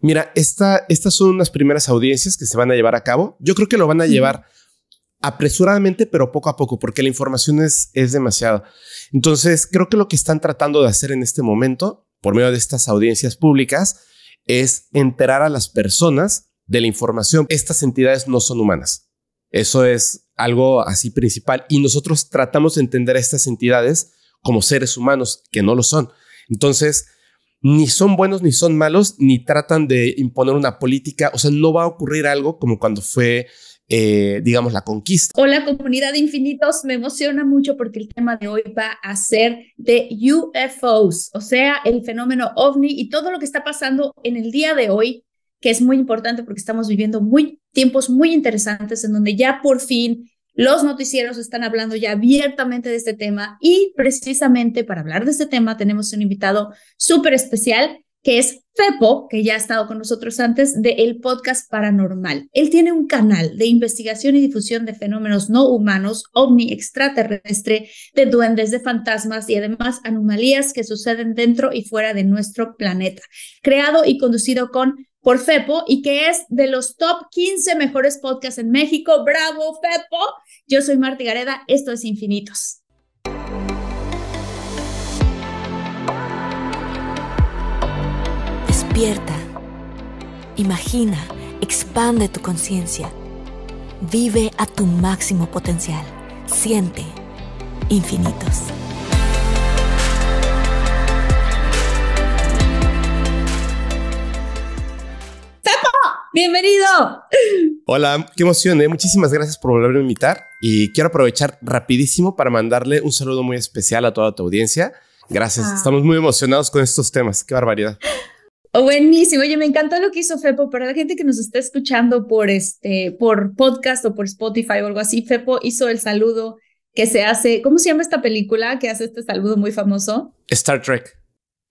Mira, estas son unas primeras audiencias que se van a llevar a cabo. Yo creo que lo van a llevar apresuradamente, pero poco a poco, porque la información es, es demasiada. Entonces, creo que lo que están tratando de hacer en este momento, por medio de estas audiencias públicas, es enterar a las personas de la información. Estas entidades no son humanas. Eso es algo así principal. Y nosotros tratamos de entender a estas entidades como seres humanos, que no lo son. Entonces, ni son buenos ni son malos, ni tratan de imponer una política. O sea, no va a ocurrir algo como cuando fue, eh, digamos, la conquista. Hola comunidad de infinitos, me emociona mucho porque el tema de hoy va a ser de UFOs, o sea, el fenómeno ovni y todo lo que está pasando en el día de hoy, que es muy importante porque estamos viviendo muy, tiempos muy interesantes en donde ya por fin los noticieros están hablando ya abiertamente de este tema y precisamente para hablar de este tema tenemos un invitado súper especial que es Fepo, que ya ha estado con nosotros antes, de el podcast Paranormal. Él tiene un canal de investigación y difusión de fenómenos no humanos, ovni extraterrestre, de duendes, de fantasmas y además anomalías que suceden dentro y fuera de nuestro planeta. Creado y conducido con por Fepo y que es de los top 15 mejores podcasts en México. ¡Bravo, Fepo! Yo soy Marta Gareda, esto es Infinitos. Despierta, imagina, expande tu conciencia, vive a tu máximo potencial, siente infinitos. Bienvenido. Hola, qué emoción. Eh. Muchísimas gracias por volverme a invitar y quiero aprovechar rapidísimo para mandarle un saludo muy especial a toda tu audiencia. Gracias. Ah. Estamos muy emocionados con estos temas. Qué barbaridad. Oh, buenísimo. Oye, me encantó lo que hizo Fepo. Para la gente que nos está escuchando por este, por podcast o por Spotify o algo así, Fepo hizo el saludo que se hace. ¿Cómo se llama esta película que hace este saludo muy famoso? Star Trek.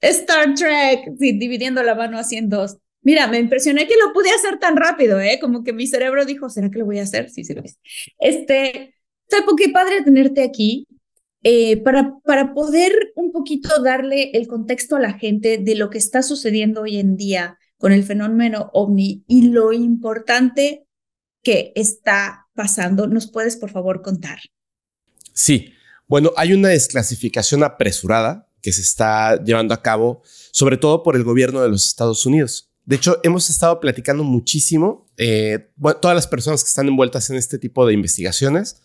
Star Trek. Sí, dividiendo la mano así en dos. Mira, me impresioné que lo pude hacer tan rápido, ¿eh? Como que mi cerebro dijo, ¿será que lo voy a hacer? Sí, sí lo hice. Este, qué padre tenerte aquí. Eh, para, para poder un poquito darle el contexto a la gente de lo que está sucediendo hoy en día con el fenómeno ovni y lo importante que está pasando, ¿nos puedes por favor contar? Sí, bueno, hay una desclasificación apresurada que se está llevando a cabo, sobre todo por el gobierno de los Estados Unidos. De hecho, hemos estado platicando muchísimo, eh, todas las personas que están envueltas en este tipo de investigaciones,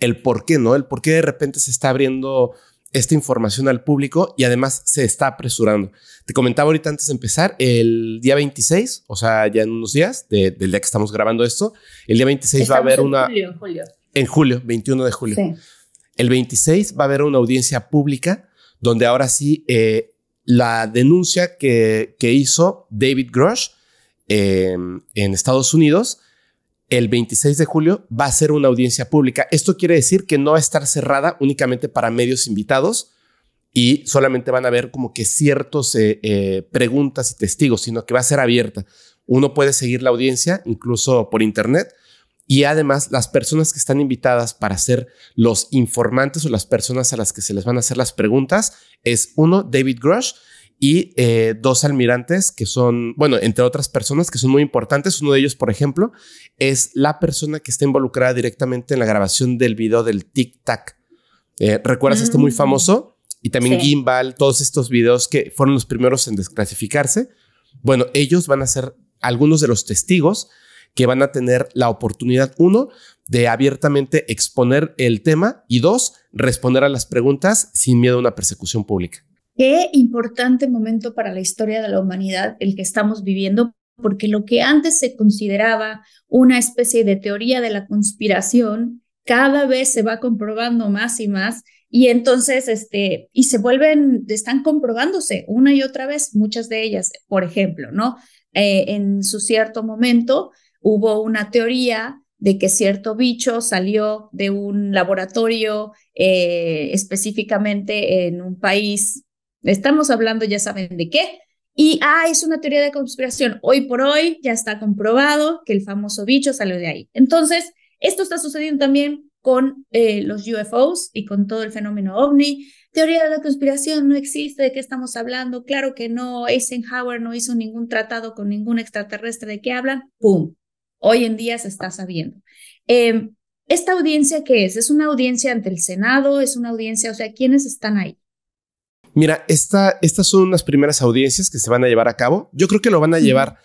el por qué, ¿no? El por qué de repente se está abriendo esta información al público y además se está apresurando. Te comentaba ahorita antes de empezar, el día 26, o sea, ya en unos días del día que estamos grabando esto, el día 26 va a haber en una... Julio, en julio. En julio, 21 de julio. El 26 va a haber una audiencia pública donde ahora sí... Eh, la denuncia que, hizo David Grosh em, en Estados Unidos el 26 de julio va a ser una audiencia pública. Esto quiere decir que no va a estar cerrada únicamente para medios invitados y solamente van a haber como que ciertos eh, eh, preguntas y testigos, sino que va a ser abierta. Uno puede seguir la audiencia incluso por internet y además las personas que están invitadas para ser los informantes o las personas a las que se les van a hacer las preguntas es uno, David Grush, y eh, dos almirantes que son, bueno, entre otras personas que son muy importantes. Uno de ellos, por ejemplo, es la persona que está involucrada directamente en la grabación del video del Tic Tac. Eh, ¿Recuerdas este muy mm. famoso? Y también Gimbal, todos estos videos que fueron los primeros en desclasificarse. Bueno, ellos van a ser algunos de los testigos que van a tener la oportunidad, uno, de abiertamente exponer el tema y dos, responder a las preguntas sin miedo a una persecución pública. Qué importante momento para la historia de la humanidad el que estamos viviendo, porque lo que antes se consideraba una especie de teoría de la conspiración, cada vez se va comprobando más y más y entonces, este, y se vuelven, están comprobándose una y otra vez, muchas de ellas, por ejemplo, ¿no? Eh, en su cierto momento, hubo una teoría de que cierto bicho salió de un laboratorio eh, específicamente en un país. Estamos hablando, ya saben de qué. Y, ah, es una teoría de conspiración. Hoy por hoy ya está comprobado que el famoso bicho salió de ahí. Entonces, esto está sucediendo también con eh, los UFOs y con todo el fenómeno ovni. Teoría de la conspiración no existe, ¿de qué estamos hablando? Claro que no, Eisenhower no hizo ningún tratado con ningún extraterrestre, ¿de qué hablan? ¡Pum! Hoy en día se está sabiendo. Em, ¿Esta audiencia qué es? ¿Es una audiencia ante el Senado? ¿Es una audiencia? O sea, ¿quiénes están ahí? Mira, estas son unas primeras audiencias que se van a llevar a cabo. Yo creo que lo van a llevar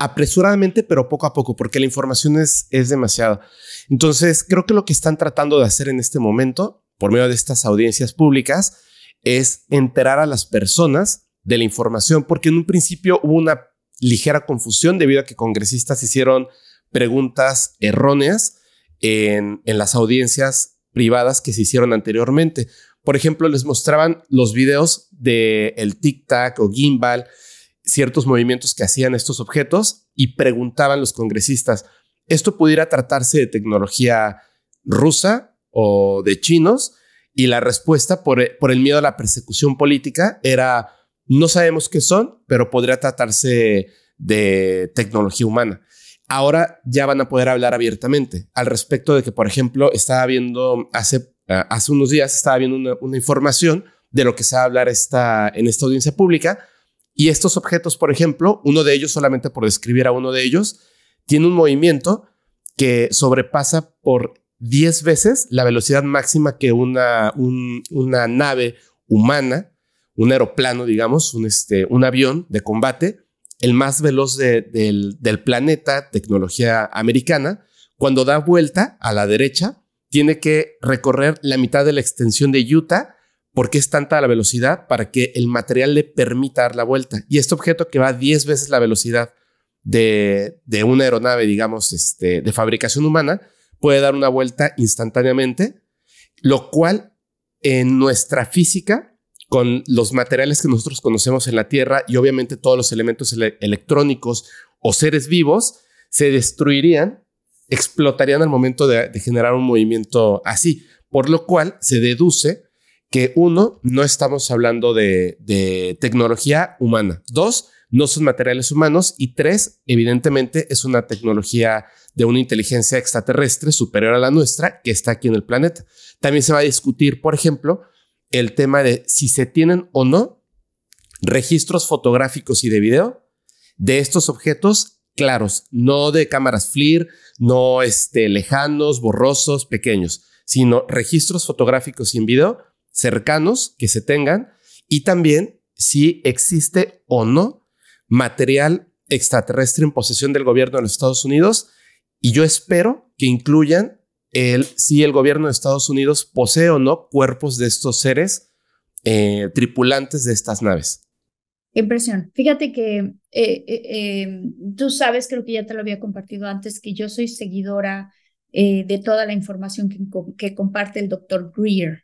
apresuradamente, pero poco a poco, porque la información es, es demasiada. Entonces, creo que lo que están tratando de hacer en este momento, por medio de estas audiencias públicas, es enterar a las personas de la información, porque en un principio hubo una ligera confusión debido a que congresistas hicieron preguntas erróneas en, las audiencias privadas que se hicieron anteriormente. Por ejemplo, les mostraban los videos de el tic-tac o gimbal, ciertos movimientos que hacían estos objetos y preguntaban los congresistas, ¿esto pudiera tratarse de tecnología rusa o de chinos? Y la respuesta por, por el miedo a la persecución política era no sabemos qué son, pero podría tratarse de tecnología humana. Ahora ya van a poder hablar abiertamente al respecto de que, por ejemplo, estaba viendo hace, eh, hace unos días, estaba viendo una, información de lo que se va a hablar esta, en esta audiencia pública. Y estos objetos, por ejemplo, uno de ellos, solamente por describir a uno de ellos, tiene un movimiento que sobrepasa por 10 veces la velocidad máxima que una, una nave humana un aeroplano, digamos, este, un, avión de combate, el más veloz del, planeta, tecnología americana, cuando da vuelta a la derecha, tiene que recorrer la mitad de la extensión de Utah porque es tanta la velocidad para que el material le permita dar la vuelta. Y este objeto que va 10 veces la velocidad de, una aeronave, digamos, este, de fabricación humana, puede dar una vuelta instantáneamente, lo cual en nuestra física con los materiales que nosotros conocemos en la Tierra y obviamente todos los elementos electrónicos o seres vivos se destruirían, explotarían al momento de, generar un movimiento así, por lo cual se deduce que uno, no estamos hablando de tecnología humana, dos, no son materiales humanos y tres, evidentemente es una tecnología de una inteligencia extraterrestre superior a la nuestra que está aquí en el planeta. También se va a discutir, por ejemplo, el tema de si se tienen o no registros fotográficos y de video de estos objetos claros, no de cámaras FLIR, no este, lejanos, borrosos, pequeños, sino registros fotográficos y en video cercanos que se tengan y también si existe o no material extraterrestre en posesión del gobierno de los Estados Unidos y yo espero que incluyan si el gobierno de Estados Unidos posee o no cuerpos de estos seres eh, tripulantes de estas naves. Impresión. Fíjate que eh, eh, em, tú sabes, creo que ya te lo había compartido antes, que yo soy seguidora de toda la información que, que comparte el doctor Greer.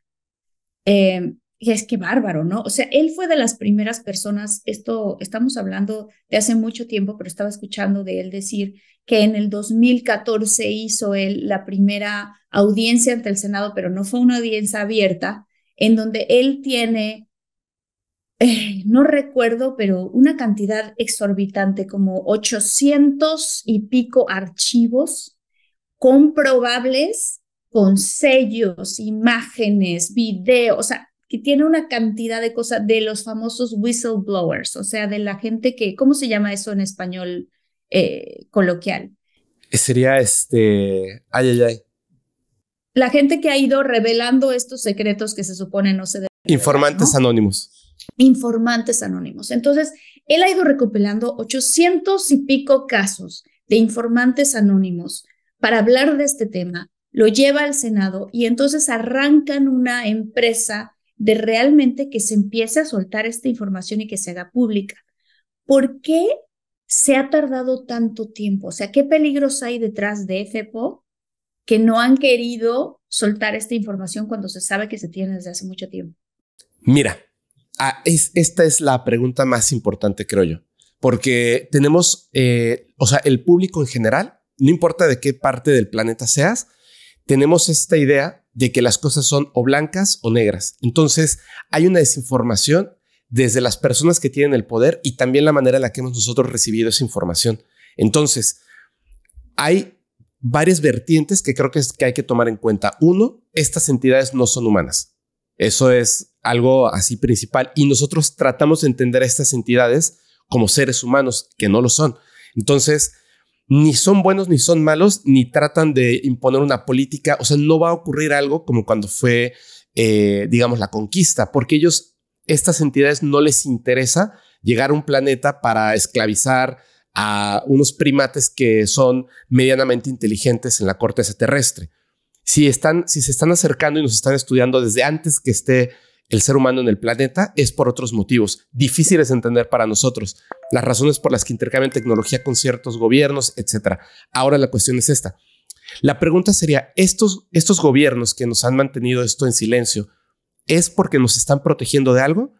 Em, y es que bárbaro, ¿no? O sea, él fue de las primeras personas, esto estamos hablando de hace mucho tiempo, pero estaba escuchando de él decir que en el 2014 hizo él la primera audiencia ante el Senado, pero no fue una audiencia abierta, en donde él tiene, eh, no recuerdo, pero una cantidad exorbitante, como 800 y pico archivos comprobables con sellos, imágenes, videos, o sea, que tiene una cantidad de cosas de los famosos whistleblowers, o sea, de la gente que, ¿cómo se llama eso en español eh, coloquial? Eh, sería este, ay, ay, ay. La gente que ha ido revelando estos secretos que se supone no se Informantes anónimos. Informantes anónimos. Entonces, él ha ido recopilando ochocientos y pico casos de informantes anónimos para hablar de este tema, lo lleva al Senado y entonces arrancan una empresa de realmente que se empiece a soltar esta información y que se haga pública. ¿Por qué se ha tardado tanto tiempo? O sea, ¿qué peligros hay detrás de FEPO que no han querido soltar esta información cuando se sabe que se tiene desde hace mucho tiempo? Mira, ah, esta es la pregunta más importante, creo yo, porque tenemos, eh, o sea, el público en general, no importa de qué parte del planeta seas, tenemos esta idea de que las cosas son o blancas o negras. Entonces, hay una desinformación desde las personas que tienen el poder y también la manera en la que hemos nosotros recibido esa información. Entonces, hay varias vertientes que creo que, hay que tomar en cuenta. Uno, estas entidades no son humanas. Eso es algo así principal. Y nosotros tratamos de entender a estas entidades como seres humanos, que no lo son. Entonces, ni son buenos ni son malos, ni tratan de imponer una política, o sea, no va a ocurrir algo como cuando fue, eh, digamos, la conquista, porque ellos, estas entidades no les interesa llegar a un planeta para esclavizar a unos primates que son medianamente inteligentes en la corteza terrestre. Si, están, si se están acercando y nos están estudiando desde antes que esté el ser humano en el planeta es por otros motivos difíciles de entender para nosotros, las razones por las que intercambian tecnología con ciertos gobiernos, etcétera. Ahora la cuestión es esta. La pregunta sería, ¿estos, estos gobiernos que nos han mantenido esto en silencio, ¿es porque nos están protegiendo de algo?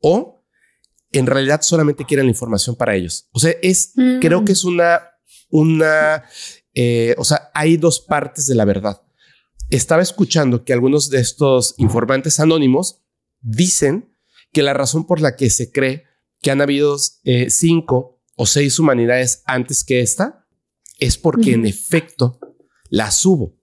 ¿O en realidad solamente quieren la información para ellos? O sea, es, mm. creo que es una, una, eh, o sea, hay dos partes de la verdad. Estaba escuchando que algunos de estos informantes anónimos dicen que la razón por la que se cree que han habido eh, cinco o seis humanidades antes que esta, es porque en efecto las hubo.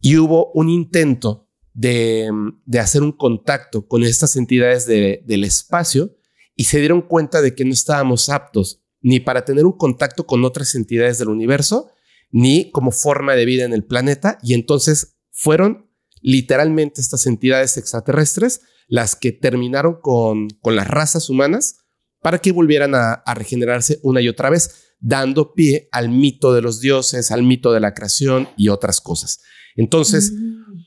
Y hubo un intento de, hacer un contacto con estas entidades del espacio y se dieron cuenta de que no estábamos aptos ni para tener un contacto con otras entidades del universo, ni como forma de vida en el planeta. Y entonces fueron literalmente estas entidades extraterrestres las que terminaron con las razas humanas para que volvieran a, regenerarse una y otra vez, dando pie al mito de los dioses, al mito de la creación y otras cosas. Entonces, mm.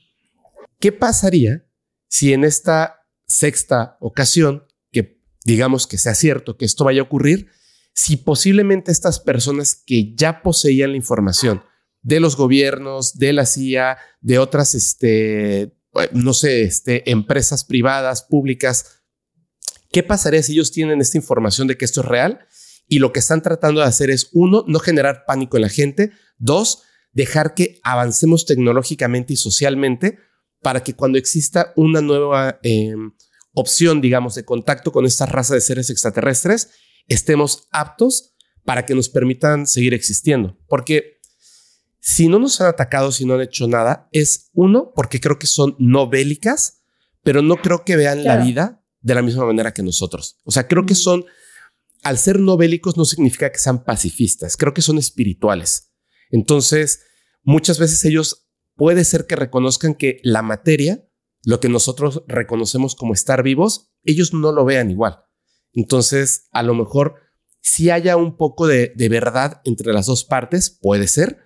¿qué pasaría si en esta sexta ocasión, que digamos que sea cierto que esto vaya a ocurrir, si posiblemente estas personas que ya poseían la información de los gobiernos, de la CIA, de otras, este, no sé, este, empresas privadas, públicas, ¿Qué pasaría si ellos tienen esta información de que esto es real? Y lo que están tratando de hacer es, uno, no generar pánico en la gente, dos, dejar que avancemos tecnológicamente y socialmente para que cuando exista una nueva em, opción, digamos, de contacto con esta raza de seres extraterrestres, estemos aptos para que nos permitan seguir existiendo. Porque si no nos han atacado, si no han hecho nada, es uno, porque creo que son no bélicas, pero no creo que vean la vida de la misma manera que nosotros. O sea, creo que son, al ser no no significa que sean pacifistas, creo que son espirituales. Entonces, muchas veces ellos puede ser que reconozcan que la materia, lo que nosotros reconocemos como estar vivos, ellos no lo vean igual. Entonces, a lo mejor si haya un poco de, de verdad entre las dos partes, puede ser.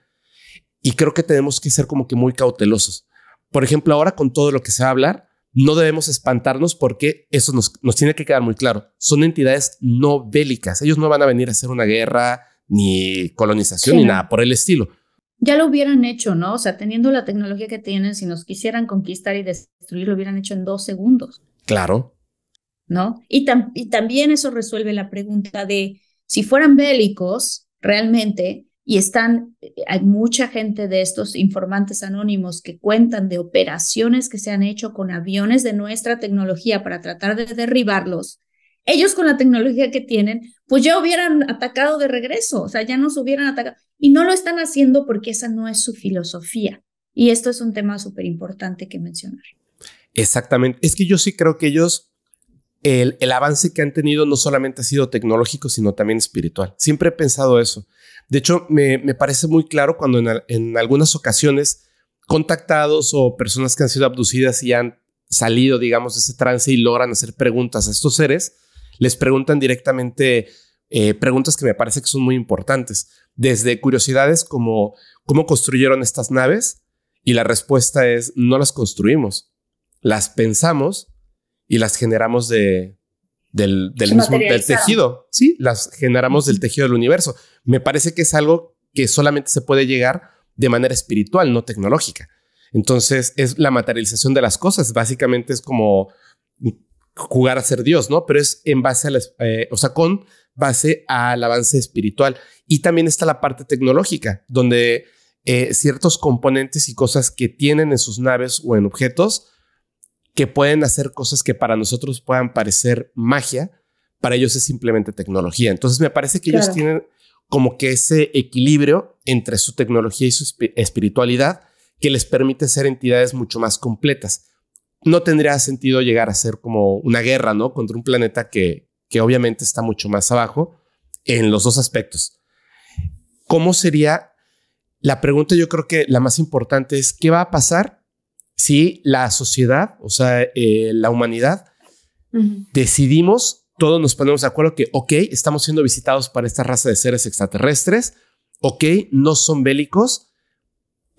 Y creo que tenemos que ser como que muy cautelosos. Por ejemplo, ahora con todo lo que se va a hablar, no debemos espantarnos porque eso nos, tiene que quedar muy claro. Son entidades no bélicas. Ellos no van a venir a hacer una guerra, ni colonización, ni nada por el estilo. Ya lo hubieran hecho, ¿no? O sea, teniendo la tecnología que tienen, si nos quisieran conquistar y destruir, lo hubieran hecho en dos segundos. Claro. ¿No? Y, y también eso resuelve la pregunta de si fueran bélicos realmente, y están, eh, hay mucha gente de estos informantes anónimos que cuentan de operaciones que se han hecho con aviones de nuestra tecnología para tratar de derribarlos. Ellos con la tecnología que tienen, pues ya hubieran atacado de regreso, o sea, ya nos hubieran atacado. Y no lo están haciendo porque esa no es su filosofía. Y esto es un tema súper importante que mencionar. Exactamente. Es que yo sí creo que ellos el, el, avance que han tenido no solamente ha sido tecnológico, sino también espiritual. Siempre he pensado eso. De hecho, me, parece muy claro cuando en, algunas ocasiones contactados o personas que han sido abducidas y han salido, digamos, de ese trance y logran hacer preguntas a estos seres, les preguntan directamente eh, preguntas que me parece que son muy importantes, desde curiosidades como cómo construyeron estas naves y la respuesta es no las construimos, las pensamos y las generamos de, del, mismo tejido. Sí, las generamos del tejido del universo. Me parece que es algo que solamente se puede llegar de manera espiritual, no tecnológica. Entonces es la materialización de las cosas. Básicamente es como jugar a ser Dios, ¿no? Pero es en base a la, eh, o sea, con base al avance espiritual. Y también está la parte tecnológica, donde eh, ciertos componentes y cosas que tienen en sus naves o en objetos que pueden hacer cosas que para nosotros puedan parecer magia, para ellos es simplemente tecnología. Entonces me parece que ellos tienen como que ese equilibrio entre su tecnología y su espiritualidad que les permite ser entidades mucho más completas. No tendría sentido llegar a ser como una guerra, ¿no? Contra un planeta que, que obviamente está mucho más abajo en los dos aspectos. ¿Cómo sería? La pregunta yo creo que la más importante es, ¿qué va a pasar si la sociedad, o sea, eh, la humanidad, decidimos, todos nos ponemos de acuerdo que, ok, estamos siendo visitados para esta raza de seres extraterrestres, ok, no son bélicos,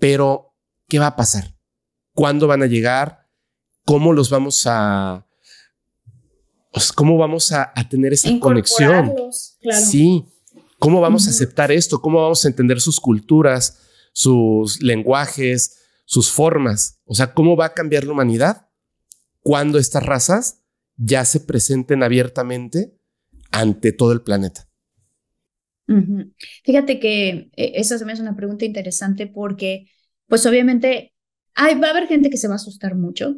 pero ¿qué va a pasar? ¿Cuándo van a llegar? ¿Cómo los vamos a... Pues, ¿Cómo vamos a, tener esa conexión? Sí. ¿Cómo vamos a aceptar esto? ¿Cómo vamos a entender sus culturas, sus lenguajes, sus formas. O sea, ¿cómo va a cambiar la humanidad cuando estas razas ya se presenten abiertamente ante todo el planeta? Fíjate que eh, esa se me una pregunta interesante porque, pues obviamente, hay, va a haber gente que se va a asustar mucho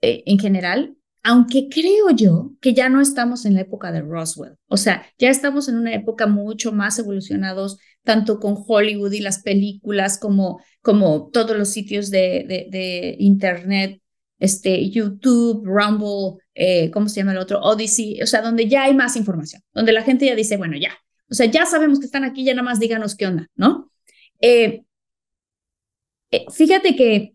eh, en general, aunque creo yo que ya no estamos en la época de Roswell. O sea, ya estamos en una época mucho más evolucionados tanto con Hollywood y las películas como, como todos los sitios de, de, Internet, este, YouTube, Rumble, eh, ¿cómo se llama el otro? Odyssey, o sea, donde ya hay más información, donde la gente ya dice, bueno, ya, o sea, ya sabemos que están aquí, ya nada más díganos qué onda, ¿no? Eh, eh, fíjate que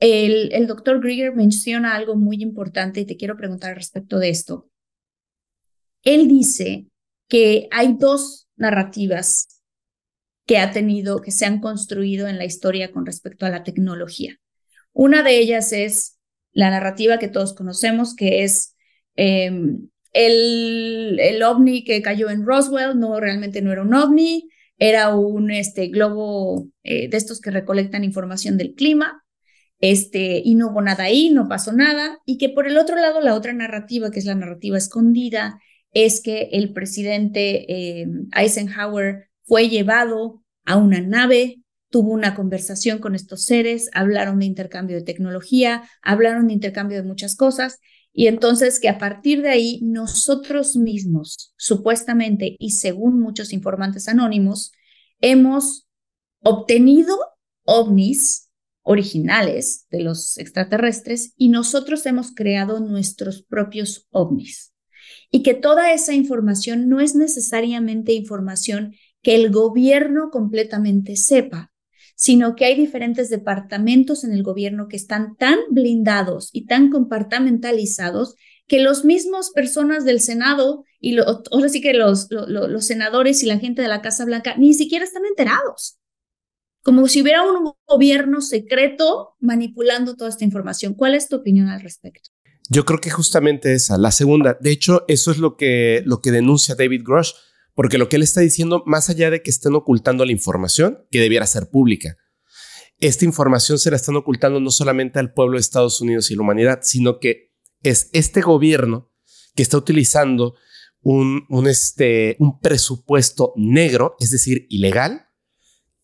el, el doctor Grieger menciona algo muy importante y te quiero preguntar respecto de esto. Él dice que hay dos narrativas que ha tenido, que se han construido en la historia con respecto a la tecnología. Una de ellas es la narrativa que todos conocemos, que es em, el, ovni que cayó en Roswell, no realmente no era un ovni, era un este, globo eh, de estos que recolectan información del clima, este, y no hubo nada ahí, no pasó nada, y que por el otro lado la otra narrativa, que es la narrativa escondida, es que el presidente em, Eisenhower fue llevado a una nave, tuvo una conversación con estos seres, hablaron de intercambio de tecnología, hablaron de intercambio de muchas cosas, y entonces que a partir de ahí nosotros mismos, supuestamente y según muchos informantes anónimos, hemos obtenido ovnis originales de los extraterrestres y nosotros hemos creado nuestros propios ovnis. Y que toda esa información no es necesariamente información que el gobierno completamente sepa, sino que hay diferentes departamentos en el gobierno que están tan blindados y tan compartamentalizados que los mismos personas del Senado y lo, sí que los, senadores y la gente de la Casa Blanca ni siquiera están enterados. Como si hubiera un gobierno secreto manipulando toda esta información. ¿Cuál es tu opinión al respecto? Yo creo que justamente esa, la segunda. De hecho, eso es lo que, lo que denuncia David Grosh. Porque lo que él está diciendo, más allá de que estén ocultando la información, que debiera ser pública, esta información se la están ocultando no solamente al pueblo de Estados Unidos y la humanidad, sino que es este gobierno que está utilizando un, este, un presupuesto negro, es decir, ilegal,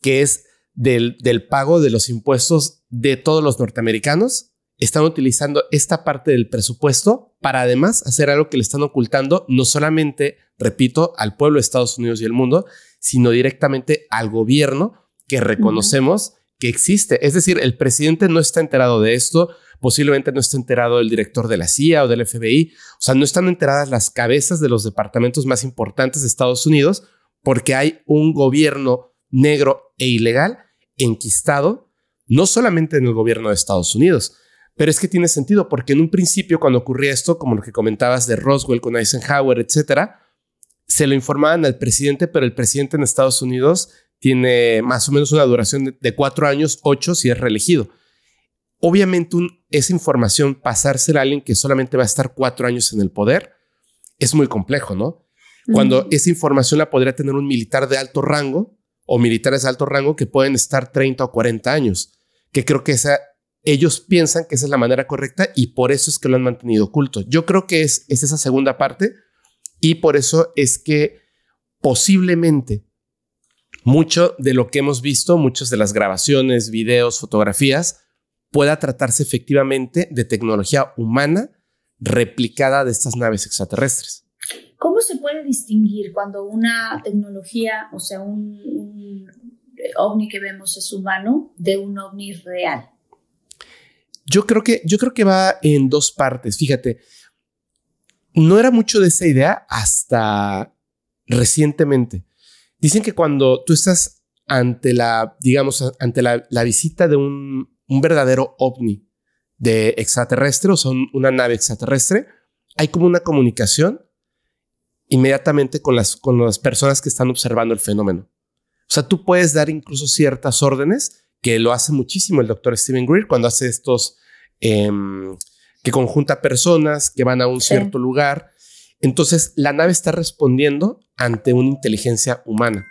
que es del, del pago de los impuestos de todos los norteamericanos están utilizando esta parte del presupuesto para además hacer algo que le están ocultando, no solamente, repito, al pueblo de Estados Unidos y el mundo, sino directamente al gobierno que reconocemos que existe. Es decir, el presidente no está enterado de esto, posiblemente no está enterado el director de la CIA o del FBI, o sea, no están enteradas las cabezas de los departamentos más importantes de Estados Unidos porque hay un gobierno negro e ilegal enquistado, no solamente en el gobierno de Estados Unidos, pero es que tiene sentido, porque en un principio, cuando ocurría esto, como lo que comentabas de Roswell con Eisenhower, etcétera, se lo informaban al presidente, pero el presidente en Estados Unidos tiene más o menos una duración de, cuatro años, ocho si es reelegido. Obviamente, esa información pasársela a alguien que solamente va a estar cuatro años en el poder es muy complejo, ¿no? Cuando esa información la podría tener un militar de alto rango o militares de alto rango que pueden estar 30 o 40 años, que creo que esa ellos piensan que esa es la manera correcta y por eso es que lo han mantenido oculto. Yo creo que es, esa segunda parte y por eso es que posiblemente mucho de lo que hemos visto, muchas de las grabaciones, videos, fotografías, pueda tratarse efectivamente de tecnología humana replicada de estas naves extraterrestres. ¿Cómo se puede distinguir cuando una tecnología, o sea, un, un ovni que vemos es humano, de un ovni real? Yo creo que, yo creo que va en dos partes. Fíjate, no era mucho de esa idea hasta recientemente. Dicen que cuando tú estás ante la, digamos, ante la, visita de un, verdadero ovni de extraterrestre o son una nave extraterrestre, hay como una comunicación inmediatamente con las, con las personas que están observando el fenómeno. O sea, tú puedes dar incluso ciertas órdenes que lo hace muchísimo el doctor Stephen Greer cuando hace estos em, que conjunta personas que van a un cierto lugar. Entonces la nave está respondiendo ante una inteligencia humana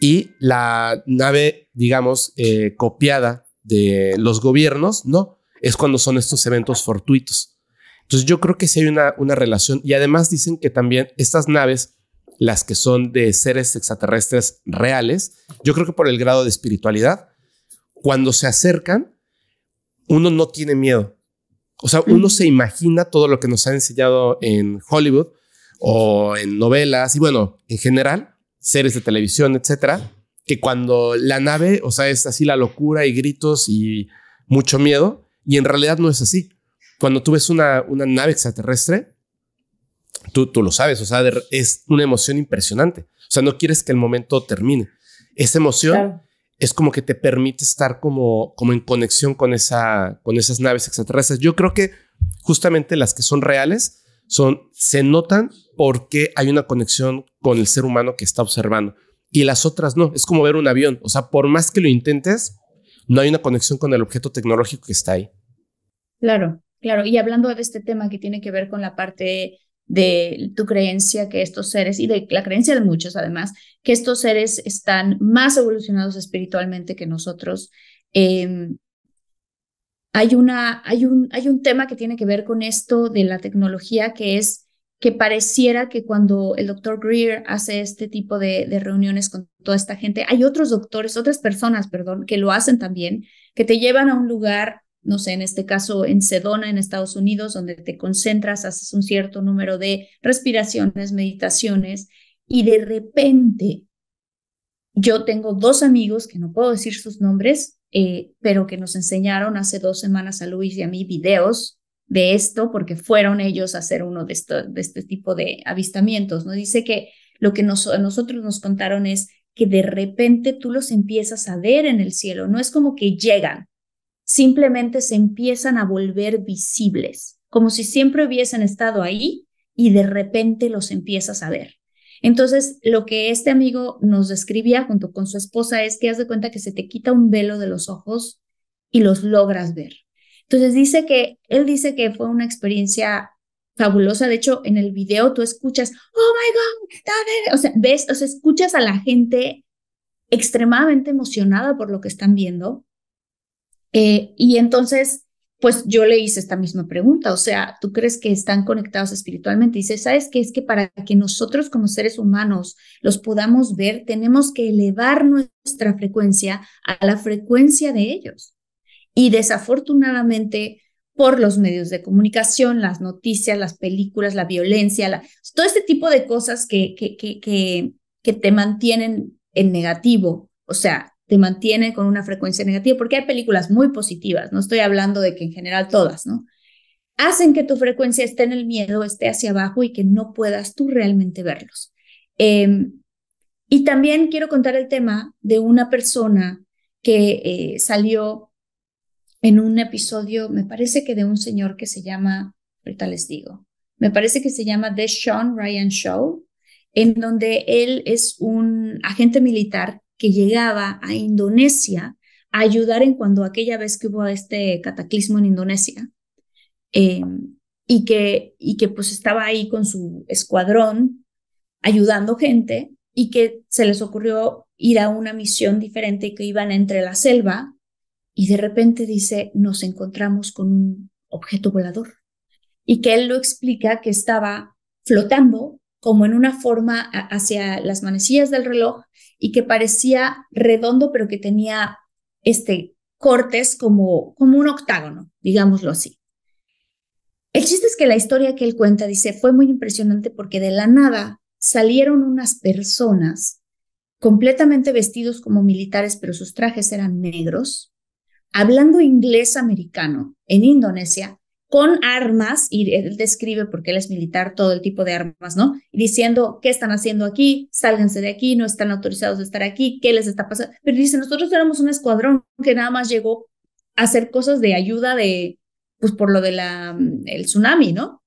y la nave, digamos, eh, copiada de los gobiernos, no, es cuando son estos eventos fortuitos. Entonces yo creo que sí hay una, una relación y además dicen que también estas naves las que son de seres extraterrestres reales. Yo creo que por el grado de espiritualidad cuando se acercan, uno no tiene miedo. O sea, uno se imagina todo lo que nos ha enseñado en Hollywood o en novelas y bueno, en general, series de televisión, etcétera, que cuando la nave, o sea, es así la locura y gritos y mucho miedo, y en realidad no es así. Cuando tú ves una, nave extraterrestre, tú, tú lo sabes, o sea, es una emoción impresionante. O sea, no quieres que el momento termine. Esa emoción es como que te permite estar como, como en conexión con, esa, con esas naves extraterrestres. Yo creo que justamente las que son reales son, se notan porque hay una conexión con el ser humano que está observando. Y las otras no, es como ver un avión. O sea, por más que lo intentes, no hay una conexión con el objeto tecnológico que está ahí. Claro, claro. Y hablando de este tema que tiene que ver con la parte de tu creencia que estos seres, y de la creencia de muchos además, que estos seres están más evolucionados espiritualmente que nosotros. Em, hay, una, hay, un, hay un tema que tiene que ver con esto de la tecnología, que es que pareciera que cuando el doctor Greer hace este tipo de, de, reuniones con toda esta gente, hay otros doctores, otras personas, perdón, que lo hacen también, que te llevan a un lugar no sé, en este caso en Sedona, en Estados Unidos, donde te concentras, haces un cierto número de respiraciones, meditaciones, y de repente yo tengo dos amigos, que no puedo decir sus nombres, eh, pero que nos enseñaron hace dos semanas a Luis y a mí videos de esto, porque fueron ellos a hacer uno de, de este tipo de avistamientos. nos Dice que lo que nosotros nos contaron es que de repente tú los empiezas a ver en el cielo, no es como que llegan, simplemente se empiezan a volver visibles, como si siempre hubiesen estado ahí y de repente los empiezas a ver. Entonces, lo que este amigo nos describía junto con su esposa es que has de cuenta que se te quita un velo de los ojos y los logras ver. Entonces, dice que él dice que fue una experiencia fabulosa. De hecho, en el video tú escuchas, oh my God, o sea, ves, o sea, escuchas a la gente extremadamente emocionada por lo que están viendo eh, y entonces, pues yo le hice esta misma pregunta, o sea, ¿tú crees que están conectados espiritualmente? dice, ¿sabes qué? Es que para que nosotros como seres humanos los podamos ver, tenemos que elevar nuestra frecuencia a la frecuencia de ellos. Y desafortunadamente, por los medios de comunicación, las noticias, las películas, la violencia, todo este tipo de cosas que, que, que te mantienen en negativo, o sea, te mantiene con una frecuencia negativa, porque hay películas muy positivas, no estoy hablando de que en general todas, ¿no? Hacen que tu frecuencia esté en el miedo, esté hacia abajo y que no puedas tú realmente verlos. Em, y también quiero contar el tema de una persona que eh, salió en un episodio, me parece que de un señor que se llama, ahorita les digo, me parece que se llama The Sean Ryan Show, en donde él es un agente militar que llegaba a Indonesia a ayudar en cuando aquella vez que hubo este cataclismo en Indonesia em, y, que, y que pues estaba ahí con su escuadrón ayudando gente y que se les ocurrió ir a una misión diferente que iban entre la selva y de repente dice nos encontramos con un objeto volador y que él lo explica que estaba flotando como en una forma hacia las manecillas del reloj y que parecía redondo, pero que tenía este cortes como, como un octágono, digámoslo así. El chiste es que la historia que él cuenta, dice, fue muy impresionante porque de la nada salieron unas personas completamente vestidos como militares, pero sus trajes eran negros, hablando inglés americano en Indonesia con armas, y él describe, porque él es militar, todo el tipo de armas, ¿no? diciendo, ¿qué están haciendo aquí? Sálganse de aquí, no están autorizados a estar aquí, ¿qué les está pasando? Pero dice, nosotros éramos un escuadrón que nada más llegó a hacer cosas de ayuda de, pues por lo del mm, el tsunami, ¿no?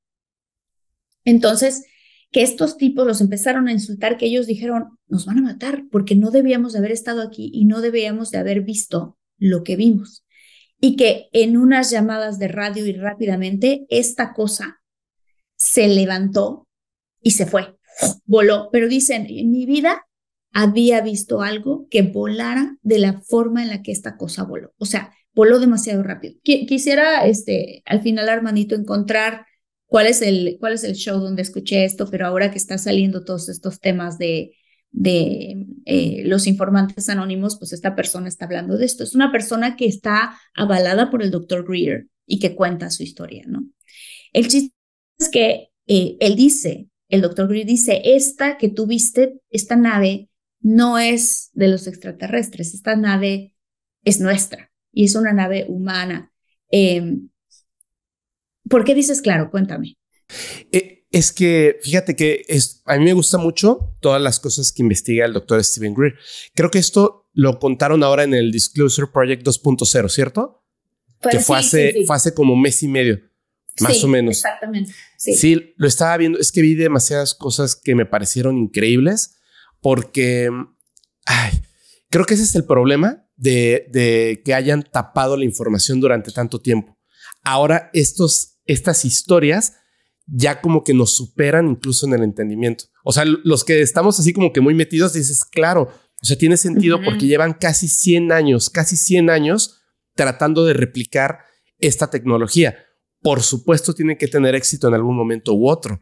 Entonces, que estos tipos los empezaron a insultar, que ellos dijeron, nos van a matar porque no debíamos de haber estado aquí y no debíamos de haber visto lo que vimos y que en unas llamadas de radio y rápidamente esta cosa se levantó y se fue, voló. Pero dicen, en mi vida había visto algo que volara de la forma en la que esta cosa voló. O sea, voló demasiado rápido. quisiera, este, al final, hermanito, encontrar cuál es, el, cuál es el show donde escuché esto, pero ahora que están saliendo todos estos temas de de eh, los informantes anónimos, pues esta persona está hablando de esto. Es una persona que está avalada por el doctor Greer y que cuenta su historia, ¿no? El chiste es que eh, él dice, el doctor Greer dice, esta que tú viste, esta nave, no es de los extraterrestres, esta nave es nuestra y es una nave humana. Em, ¿Por qué dices claro? Cuéntame. Eh, es que, fíjate que a mí me gusta mucho todas las cosas que investiga el doctor Steven Greer. Creo que esto lo contaron ahora en el Disclosure Project 2.0, ¿cierto? Pues que fue, hace, hace como mes y medio, más o menos. Exactamente. Sí. lo estaba viendo. Es que vi demasiadas cosas que me parecieron increíbles porque, ay, creo que ese es el problema de, de que hayan tapado la información durante tanto tiempo. Ahora estos, estas historias ya como que nos superan incluso en el entendimiento. O sea, los que estamos así como que muy metidos, dices, claro, o sea, tiene sentido porque llevan casi 100 años, casi 100 años tratando de replicar esta tecnología. Por supuesto, tienen que tener éxito en algún momento u otro.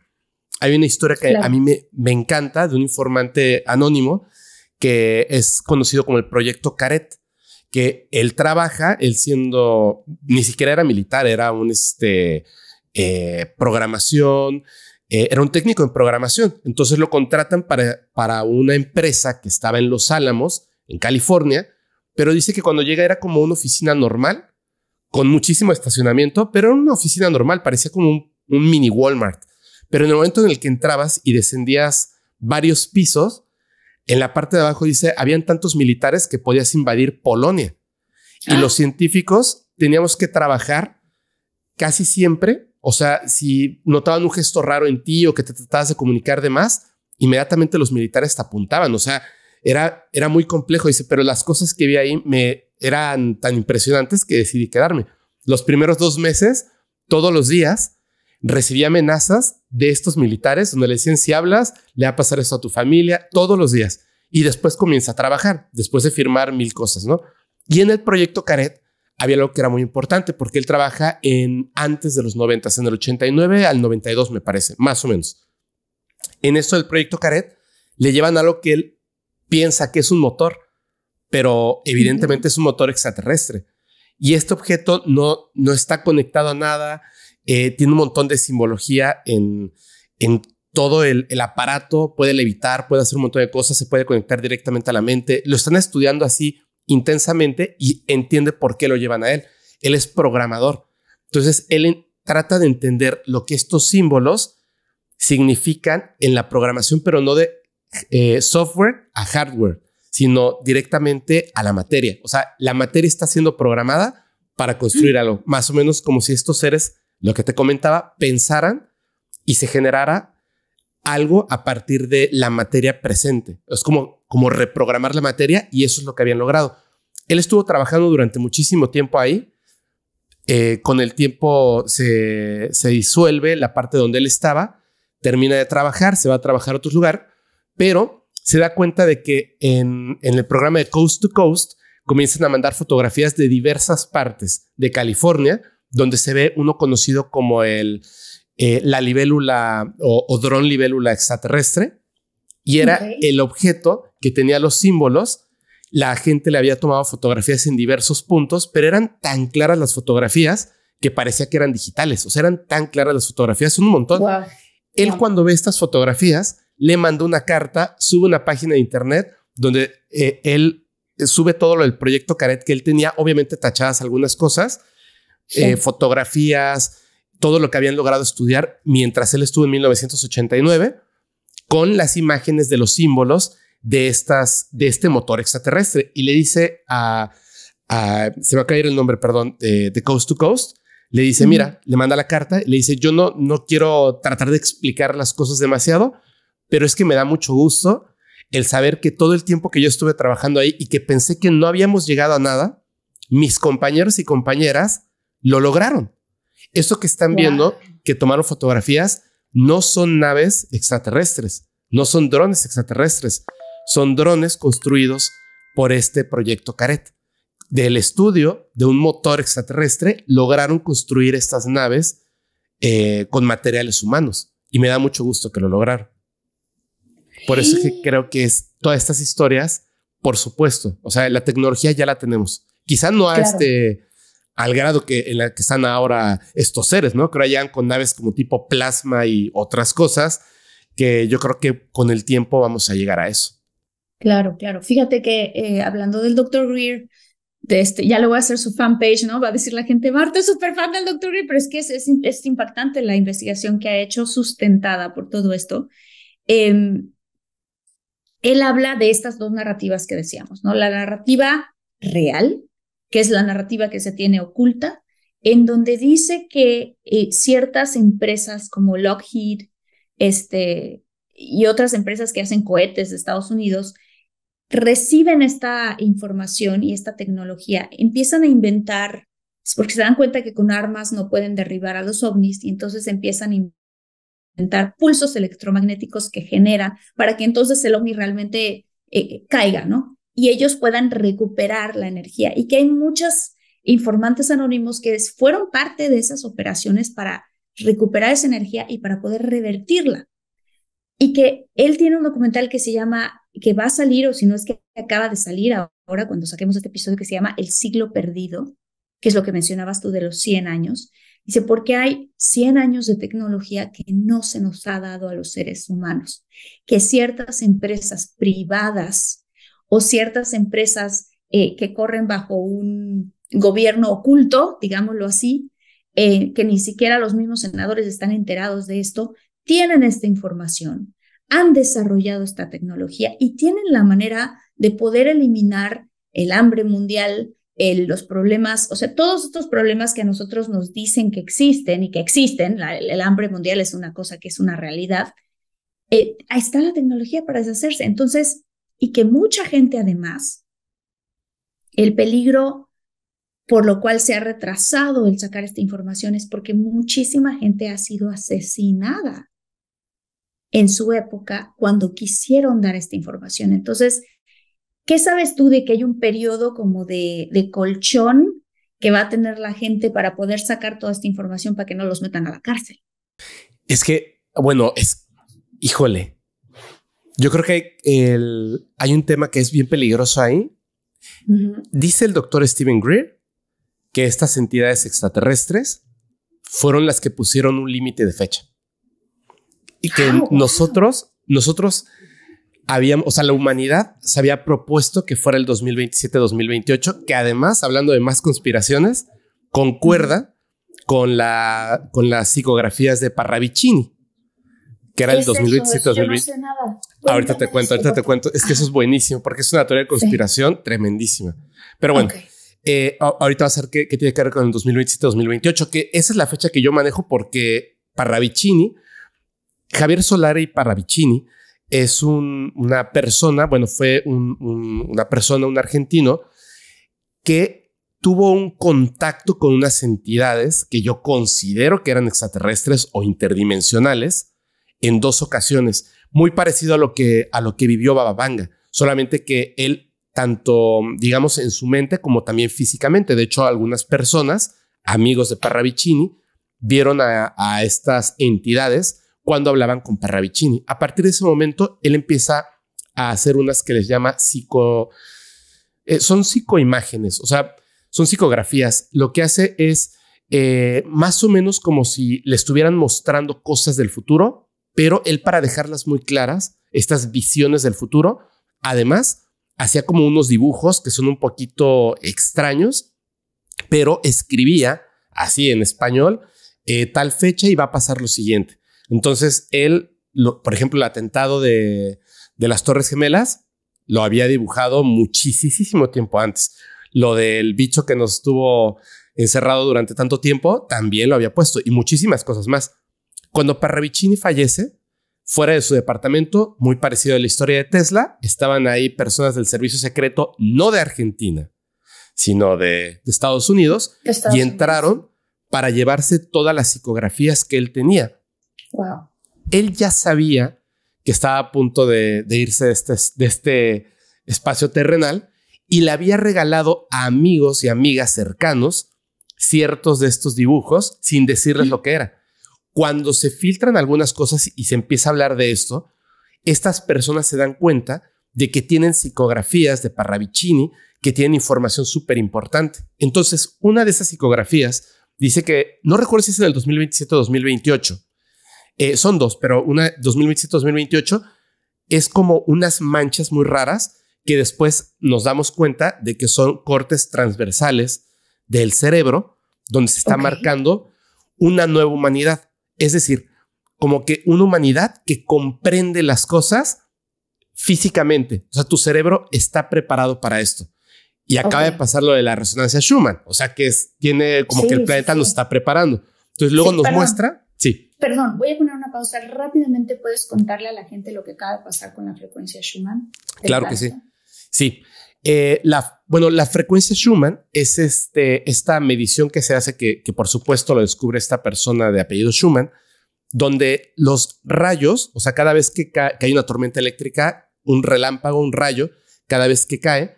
Hay una historia que a mí me, me encanta de un informante anónimo que es conocido como el Proyecto Caret, que él trabaja, él siendo, ni siquiera era militar, era un, este, eh, programación, eh, era un técnico en programación. Entonces lo contratan para, una empresa que estaba en Los Álamos, en California, pero dice que cuando llega era como una oficina normal, con muchísimo estacionamiento, pero era una oficina normal, parecía como un, mini Walmart. Pero en el momento en el que entrabas y descendías varios pisos, en la parte de abajo dice, habían tantos militares que podías invadir Polonia. Y ah. los científicos teníamos que trabajar casi siempre o sea, si notaban un gesto raro en ti o que te tratabas de comunicar de más, inmediatamente los militares te apuntaban. O sea, era, era muy complejo. Dice, pero las cosas que vi ahí me eran tan impresionantes que decidí quedarme. Los primeros dos meses, todos los días, recibí amenazas de estos militares donde le decían, si hablas, le va a pasar esto a tu familia, todos los días. Y después comienza a trabajar, después de firmar mil cosas, ¿no? Y en el proyecto Caret había algo que era muy importante porque él trabaja en antes de los 90, en el 89 al 92 me parece, más o menos. En esto del proyecto Caret le llevan algo que él piensa que es un motor, pero evidentemente es un motor extraterrestre. Y este objeto no, no está conectado a nada, eh, tiene un montón de simbología en, en todo el, el, aparato, puede levitar, puede hacer un montón de cosas, se puede conectar directamente a la mente. Lo están estudiando así intensamente y entiende por qué lo llevan a él. Él es programador. Entonces, él trata de entender lo que estos símbolos significan en la programación, pero no de eh, software a hardware, sino directamente a la materia. O sea, la materia está siendo programada para construir mm. algo, más o menos como si estos seres, lo que te comentaba, pensaran y se generara algo a partir de la materia presente. Es como como reprogramar la materia y eso es lo que habían logrado. Él estuvo trabajando durante muchísimo tiempo ahí. Eh, con el tiempo se, disuelve la parte donde él estaba, termina de trabajar, se va a trabajar a otro lugar, pero se da cuenta de que en, el programa de Coast to Coast comienzan a mandar fotografías de diversas partes de California, donde se ve uno conocido como el, eh, la libélula o, dron libélula extraterrestre, y era el objeto que tenía los símbolos. La gente le había tomado fotografías en diversos puntos, pero eran tan claras las fotografías que parecía que eran digitales. O sea, eran tan claras las fotografías, un montón. Él cuando ve estas fotografías, le mandó una carta, sube una página de internet donde eh, él sube todo lo del proyecto Caret que él tenía, obviamente tachadas algunas cosas, eh, fotografías, todo lo que habían logrado estudiar mientras él estuvo en 1989, con las imágenes de los símbolos de, estas, de este motor extraterrestre y le dice a, se va a caer el nombre, perdón, de, de Coast to Coast, le dice, mira, le manda la carta, le dice, yo no, no quiero tratar de explicar las cosas demasiado, pero es que me da mucho gusto el saber que todo el tiempo que yo estuve trabajando ahí y que pensé que no habíamos llegado a nada, mis compañeros y compañeras lo lograron. Eso que están viendo, que tomaron fotografías, no son naves extraterrestres, no son drones extraterrestres, son drones construidos por este proyecto Caret. Del estudio de un motor extraterrestre lograron construir estas naves eh, con materiales humanos y me da mucho gusto que lo lograron. Por eso que creo que es todas estas historias, por supuesto, o sea, la tecnología ya la tenemos. quizás no a este al grado que en la que están ahora estos seres, ¿no? Creo hayan con naves como tipo plasma y otras cosas que yo creo que con el tiempo vamos a llegar a eso. Claro, claro. Fíjate que eh, hablando del Dr. Greer, este, ya lo voy a hacer su fanpage, ¿no? Va a decir la gente, Marta es súper fan del Dr. Greer, pero es que es, impactante la investigación que ha hecho sustentada por todo esto. Em, él habla de estas dos narrativas que decíamos, ¿no? La narrativa real, que es la narrativa que se tiene oculta, en donde dice que eh, ciertas empresas como Lockheed este, y otras empresas que hacen cohetes de Estados Unidos reciben esta información y esta tecnología, empiezan a inventar, pues, porque se dan cuenta que con armas no pueden derribar a los ovnis y entonces empiezan a inventar pulsos electromagnéticos que generan para que entonces el ovni realmente eh, eh, caiga, ¿no? Y ellos puedan recuperar la energía y que hay muchos informantes anónimos que fueron parte de esas operaciones para recuperar esa energía y para poder revertirla. Y que él tiene un documental que se llama que va a salir, o si no es que acaba de salir ahora cuando saquemos este episodio que se llama El siglo perdido, que es lo que mencionabas tú de los 100 años. Dice, qué hay 100 años de tecnología que no se nos ha dado a los seres humanos, que ciertas empresas privadas o ciertas empresas eh, que corren bajo un gobierno oculto, digámoslo así, eh, que ni siquiera los mismos senadores están enterados de esto, tienen esta información han desarrollado esta tecnología y tienen la manera de poder eliminar el hambre mundial, los problemas, o sea, todos estos problemas que a nosotros nos dicen que existen y que existen, el, hambre mundial es una cosa que es una realidad, eh, ahí está la tecnología para deshacerse. Entonces, y que mucha gente además, el peligro por lo cual se ha retrasado el sacar esta información es porque muchísima gente ha sido asesinada en su época cuando quisieron dar esta información. Entonces, ¿qué sabes tú de que hay un periodo como de, colchón que va a tener la gente para poder sacar toda esta información para que no los metan a la cárcel? Es que, bueno, es, híjole, yo creo que hay un tema que es bien peligroso ahí. Dice el doctor Stephen Greer que estas entidades extraterrestres fueron las que pusieron un límite de fecha y que nosotros, nosotros habíamos, o sea, la humanidad se había propuesto que fuera el 2027-2028, que además, hablando de más conspiraciones, concuerda con, la, con las psicografías de Parravicini, que era el 2027-2028. ahorita te cuento, ahorita te cuento. Es que eso es buenísimo, porque es una teoría de conspiración tremendísima. Pero bueno. Eh, ahorita va a ser que, que tiene que ver con el 2027-2028, que esa es la fecha que yo manejo porque Parravicini Javier Solari Parravicini es una persona, bueno, fue una persona, un argentino, que tuvo un contacto con unas entidades que yo considero que eran extraterrestres o interdimensionales en dos ocasiones, muy parecido a lo que, a lo que vivió Bababanga, solamente que él, tanto, digamos, en su mente como también físicamente, de hecho, algunas personas, amigos de Parravicini, vieron a estas entidades cuando hablaban con Parravicini. A partir de ese momento, él empieza a hacer unas que les llama psico... Eh, son psicoimágenes, o sea, son psicografías. Lo que hace es eh, más o menos como si le estuvieran mostrando cosas del futuro, pero él para dejarlas muy claras, estas visiones del futuro, además, hacía como unos dibujos que son un poquito extraños, pero escribía así en español, eh, tal fecha y va a pasar lo siguiente. Entonces, él, por ejemplo, el atentado de, las Torres Gemelas lo había dibujado muchísimo tiempo antes. Lo del bicho que nos estuvo encerrado durante tanto tiempo también lo había puesto y muchísimas cosas más. Cuando Parravicini fallece, fuera de su departamento, muy parecido a la historia de Tesla, estaban ahí personas del servicio secreto, no de Argentina, sino de, Estados Unidos, y entraron para llevarse todas las psicografías que él tenía. Él ya sabía que estaba a punto de, irse de este, de este espacio terrenal y le había regalado a amigos y amigas cercanos ciertos de estos dibujos sin decirles lo que era. Cuando se filtran algunas cosas y se empieza a hablar de esto, estas personas se dan cuenta de que tienen psicografías de Parravicini que tienen información súper importante. Entonces, una de esas psicografías dice que, no recuerdo si es en el 2027 o 2028, eh, son dos, pero una 2027-2028 es como unas manchas muy raras que después nos damos cuenta de que son cortes transversales del cerebro donde se está marcando una nueva humanidad. Es decir, como que una humanidad que comprende las cosas físicamente. O sea, tu cerebro está preparado para esto. Y acaba de pasar lo de la resonancia Schumann. O sea, que tiene como que el planeta nos está preparando. Entonces luego nos muestra Perdón, voy a poner una pausa. Rápidamente puedes contarle a la gente lo que acaba de pasar con la frecuencia Schumann. Claro que sí. Sí. Eh, bueno, la frecuencia Schumann es este, esta medición que se hace, que, por supuesto lo descubre esta persona de apellido Schumann, donde los rayos, o sea, cada vez que, que hay una tormenta eléctrica, un relámpago, un rayo, cada vez que cae,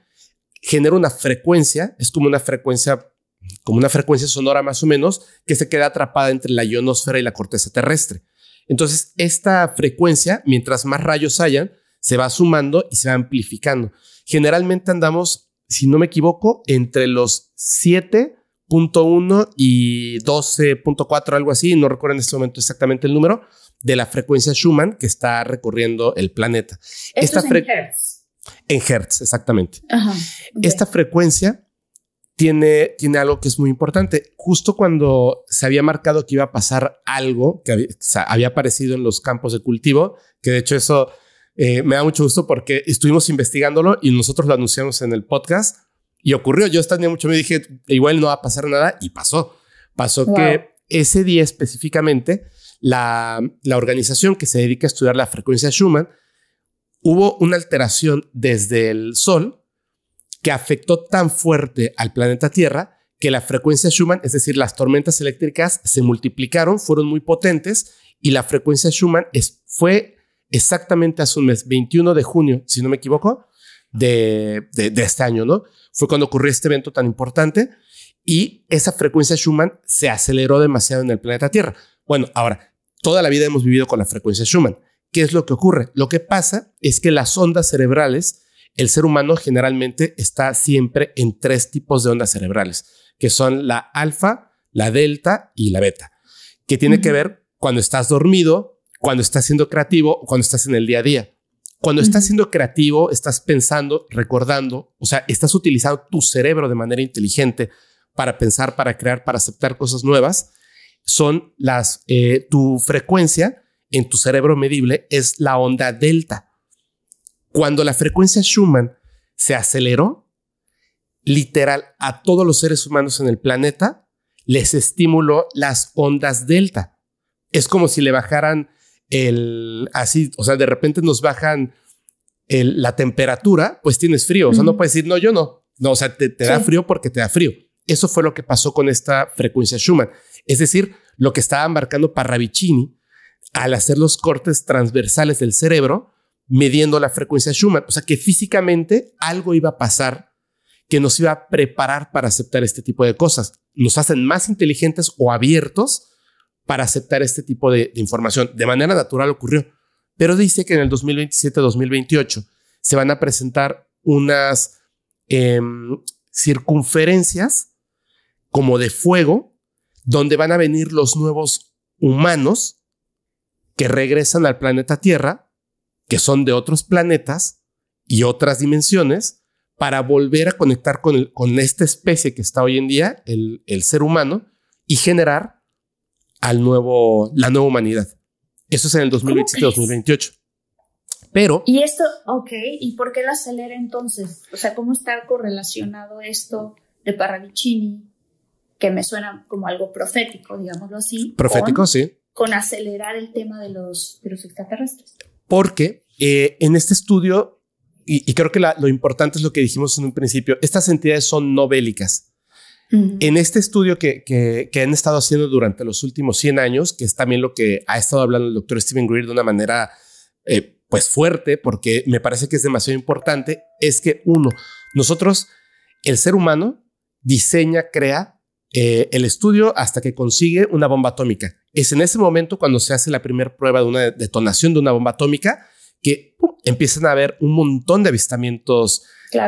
genera una frecuencia, es como una frecuencia como una frecuencia sonora más o menos, que se queda atrapada entre la ionosfera y la corteza terrestre. Entonces, esta frecuencia, mientras más rayos hayan, se va sumando y se va amplificando. Generalmente andamos, si no me equivoco, entre los 7.1 y 12.4, algo así, no recuerdo en este momento exactamente el número, de la frecuencia Schumann que está recorriendo el planeta. Esta en Hertz. En Hertz, exactamente. Esta frecuencia tiene, algo que es muy importante. Justo cuando se había marcado que iba a pasar algo que había, aparecido en los campos de cultivo, que de hecho eso eh, me da mucho gusto porque estuvimos investigándolo y nosotros lo anunciamos en el podcast y ocurrió. Yo esta mucho, me dije, igual no va a pasar nada y pasó. Pasó que ese día específicamente, la, la organización que se dedica a estudiar la frecuencia Schumann, hubo una alteración desde el Sol que afectó tan fuerte al planeta Tierra que la frecuencia Schumann, es decir, las tormentas eléctricas, se multiplicaron, fueron muy potentes y la frecuencia Schumann es, fue exactamente hace un mes, 21 de junio, si no me equivoco, de, de, de este año, ¿no? Fue cuando ocurrió este evento tan importante y esa frecuencia Schumann se aceleró demasiado en el planeta Tierra. Bueno, ahora, toda la vida hemos vivido con la frecuencia Schumann. ¿Qué es lo que ocurre? Lo que pasa es que las ondas cerebrales el ser humano generalmente está siempre en tres tipos de ondas cerebrales, que son la alfa, la delta y la beta, que tiene que ver cuando estás dormido, cuando estás siendo creativo o cuando estás en el día a día. Cuando estás siendo creativo, estás pensando, recordando, o sea, estás utilizando tu cerebro de manera inteligente para pensar, para crear, para aceptar cosas nuevas. Son las, eh, tu frecuencia en tu cerebro medible es la onda delta. Cuando la frecuencia Schumann se aceleró, literal a todos los seres humanos en el planeta les estimuló las ondas delta. Es como si le bajaran el así, o sea, de repente nos bajan la temperatura, pues tienes frío. O sea, no puedes decir, no, yo no. No, o sea, te, da frío porque te da frío. Eso fue lo que pasó con esta frecuencia Schumann. Es decir, lo que estaba marcando Parravicini al hacer los cortes transversales del cerebro, midiendo la frecuencia Schumann. O sea que físicamente algo iba a pasar que nos iba a preparar para aceptar este tipo de cosas. Nos hacen más inteligentes o abiertos para aceptar este tipo de, información. De manera natural ocurrió. Pero dice que en el 2027-2028 se van a presentar unas em, circunferencias como de fuego, donde van a venir los nuevos humanos que regresan al planeta Tierra que son de otros planetas y otras dimensiones para volver a conectar con, con esta especie que está hoy en día, el, ser humano, y generar al nuevo, la nueva humanidad. Eso es en el 2027-2028. Pero... Y esto, ok, ¿y por qué la acelera entonces? O sea, ¿cómo está correlacionado esto de Parravicini, que me suena como algo profético, digámoslo así? Profético, sí. Con acelerar el tema de los, de los extraterrestres porque eh, en este estudio, y, creo que lo importante es lo que dijimos en un principio, estas entidades son no bélicas. En este estudio que, han estado haciendo durante los últimos 100 años, que es también lo que ha estado hablando el doctor Steven Greer de una manera eh, pues fuerte, porque me parece que es demasiado importante, es que uno, nosotros, el ser humano diseña, crea eh, el estudio hasta que consigue una bomba atómica. Es en ese momento cuando se hace la primera prueba de una detonación de una bomba atómica que empiezan a haber un montón de avistamientos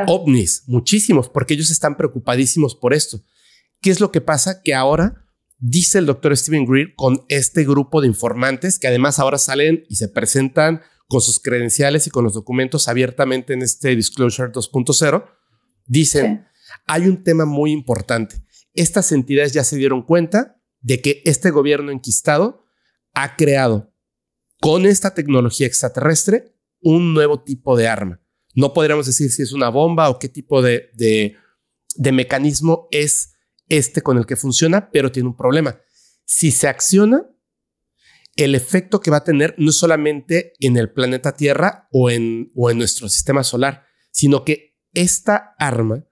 ovnis, muchísimos, porque ellos están preocupadísimos por esto. ¿Qué es lo que pasa? Que ahora dice el doctor Stephen Greer con este grupo de informantes que además ahora salen y se presentan con sus credenciales y con los documentos abiertamente en este Disclosure 2.0, dicen, hay un tema muy importante estas entidades ya se dieron cuenta de que este gobierno enquistado ha creado con esta tecnología extraterrestre un nuevo tipo de arma. No podríamos decir si es una bomba o qué tipo de, mecanismo es este con el que funciona, pero tiene un problema. Si se acciona, el efecto que va a tener no solamente en el planeta Tierra o en, o en nuestro sistema solar, sino que esta arma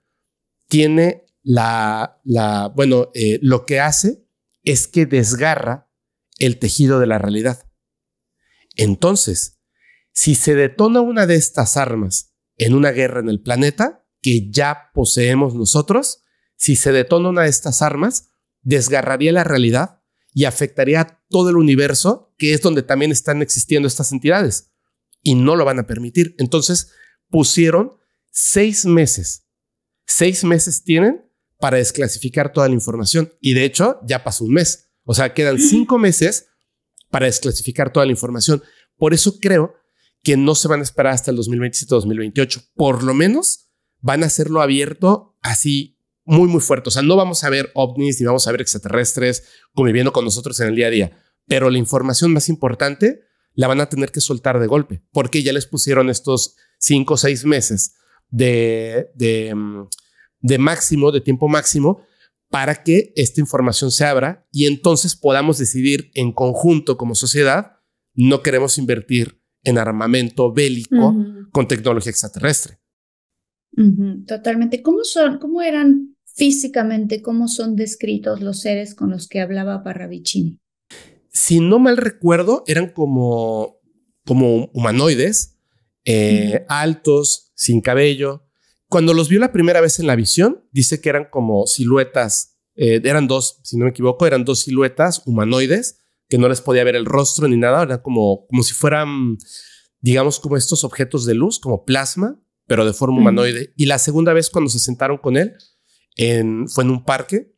tiene la, la bueno, eh, lo que hace es que desgarra el tejido de la realidad. Entonces, si se detona una de estas armas en una guerra en el planeta, que ya poseemos nosotros, si se detona una de estas armas, desgarraría la realidad y afectaría a todo el universo, que es donde también están existiendo estas entidades, y no lo van a permitir. Entonces pusieron seis meses, seis meses tienen para desclasificar toda la información. Y de hecho, ya pasó un mes. O sea, quedan cinco meses para desclasificar toda la información. Por eso creo que no se van a esperar hasta el 2027-2028. Por lo menos van a hacerlo abierto así muy, muy fuerte. O sea, no vamos a ver ovnis ni vamos a ver extraterrestres conviviendo con nosotros en el día a día. Pero la información más importante la van a tener que soltar de golpe, porque ya les pusieron estos cinco o seis meses de, de mm, de máximo, de tiempo máximo, para que esta información se abra y entonces podamos decidir en conjunto como sociedad, no queremos invertir en armamento bélico con tecnología extraterrestre. totalmente. ¿Cómo son, cómo eran físicamente, cómo son descritos los seres con los que hablaba Parravicini? Si no mal recuerdo, eran como, como humanoides, eh, altos, sin cabello, cuando los vio la primera vez en la visión, dice que eran como siluetas, eh, eran dos, si no me equivoco, eran dos siluetas humanoides que no les podía ver el rostro ni nada, eran como, como si fueran, digamos, como estos objetos de luz, como plasma, pero de forma humanoide. Y la segunda vez cuando se sentaron con él, en, fue en un parque,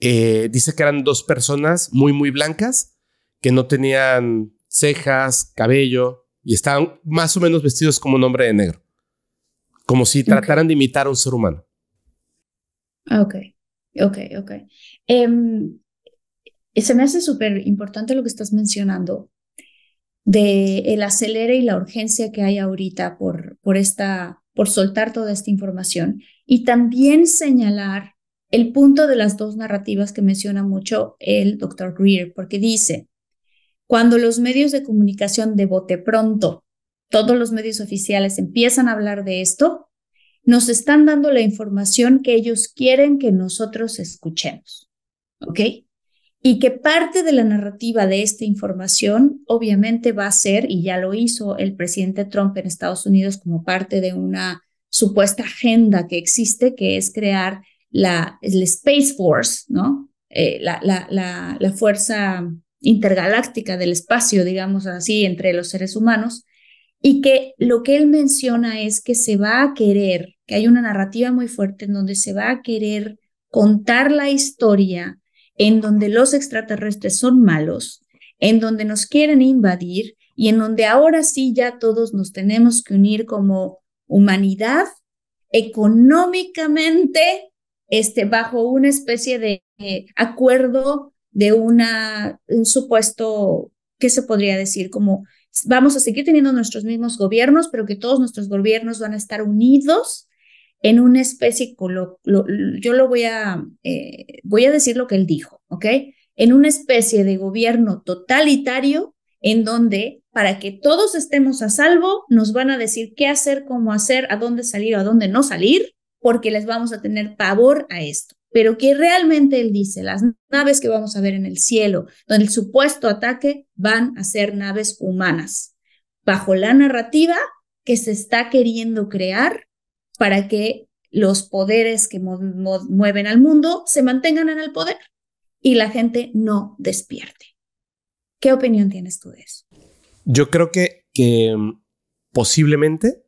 eh, dice que eran dos personas muy, muy blancas, que no tenían cejas, cabello, y estaban más o menos vestidos como un hombre de negro como si trataran de imitar a un ser humano. Ah, ok, ok, ok. Em, se me hace súper importante lo que estás mencionando de el acelere y la urgencia que hay ahorita por, por, esta, por soltar toda esta información y también señalar el punto de las dos narrativas que menciona mucho el doctor Greer, porque dice, cuando los medios de comunicación de bote pronto todos los medios oficiales empiezan a hablar de esto, nos están dando la información que ellos quieren que nosotros escuchemos. ¿Ok? Y que parte de la narrativa de esta información obviamente va a ser, y ya lo hizo el presidente Trump en Estados Unidos como parte de una supuesta agenda que existe, que es crear la, Space Force, ¿no? Eh, la fuerza intergaláctica del espacio, digamos así, entre los seres humanos, y que lo que él menciona es que se va a querer, que hay una narrativa muy fuerte en donde se va a querer contar la historia, en donde los extraterrestres son malos, en donde nos quieren invadir y en donde ahora sí ya todos nos tenemos que unir como humanidad económicamente este, bajo una especie de eh, acuerdo de una, un supuesto, ¿qué se podría decir? Como vamos a seguir teniendo nuestros mismos gobiernos, pero que todos nuestros gobiernos van a estar unidos en una especie, yo lo voy a, eh, voy a decir lo que él dijo, ¿ok? En una especie de gobierno totalitario en donde para que todos estemos a salvo nos van a decir qué hacer, cómo hacer, a dónde salir o a dónde no salir, porque les vamos a tener pavor a esto pero que realmente él dice, las naves que vamos a ver en el cielo, donde el supuesto ataque, van a ser naves humanas, bajo la narrativa que se está queriendo crear para que los poderes que mueven al mundo se mantengan en el poder y la gente no despierte. ¿Qué opinión tienes tú de eso? Yo creo que, que mm, posiblemente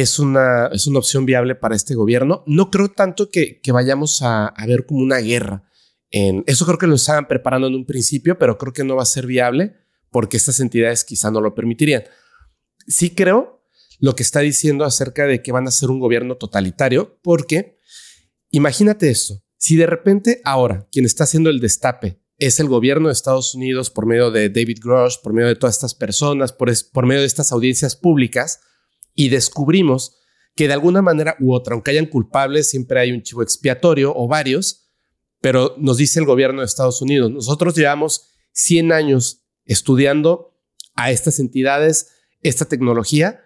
es una, es una opción viable para este gobierno. No creo tanto que, que vayamos a, ver como una guerra. eso creo que lo estaban preparando en un principio, pero creo que no va a ser viable porque estas entidades quizá no lo permitirían. Sí creo lo que está diciendo acerca de que van a ser un gobierno totalitario, porque imagínate esto, si de repente ahora quien está haciendo el destape es el gobierno de Estados Unidos por medio de David Grosh, por medio de todas estas personas, por, por medio de estas audiencias públicas, y descubrimos que de alguna manera u otra, aunque hayan culpables, siempre hay un chivo expiatorio o varios, pero nos dice el gobierno de Estados Unidos, nosotros llevamos 100 años estudiando a estas entidades, esta tecnología,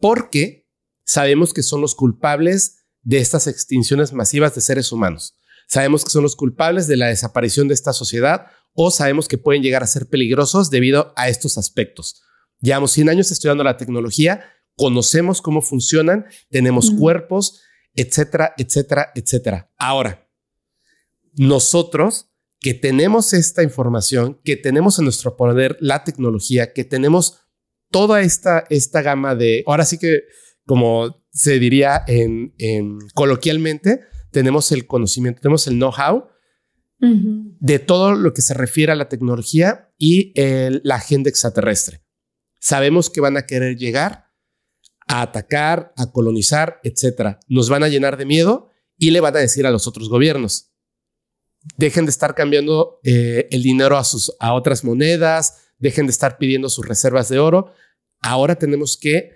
porque sabemos que son los culpables de estas extinciones masivas de seres humanos. Sabemos que son los culpables de la desaparición de esta sociedad o sabemos que pueden llegar a ser peligrosos debido a estos aspectos. Llevamos 100 años estudiando la tecnología conocemos cómo funcionan, tenemos cuerpos, etcétera, etcétera, etcétera. Ahora, nosotros que tenemos esta información, que tenemos en nuestro poder la tecnología, que tenemos toda esta, esta gama de, ahora sí que como se diría en, coloquialmente, tenemos el conocimiento, tenemos el know-how de todo lo que se refiere a la tecnología y la agenda extraterrestre. Sabemos que van a querer llegar, a atacar, a colonizar, etc. Nos van a llenar de miedo y le van a decir a los otros gobiernos, dejen de estar cambiando eh, el dinero a, sus, a otras monedas, dejen de estar pidiendo sus reservas de oro. Ahora tenemos que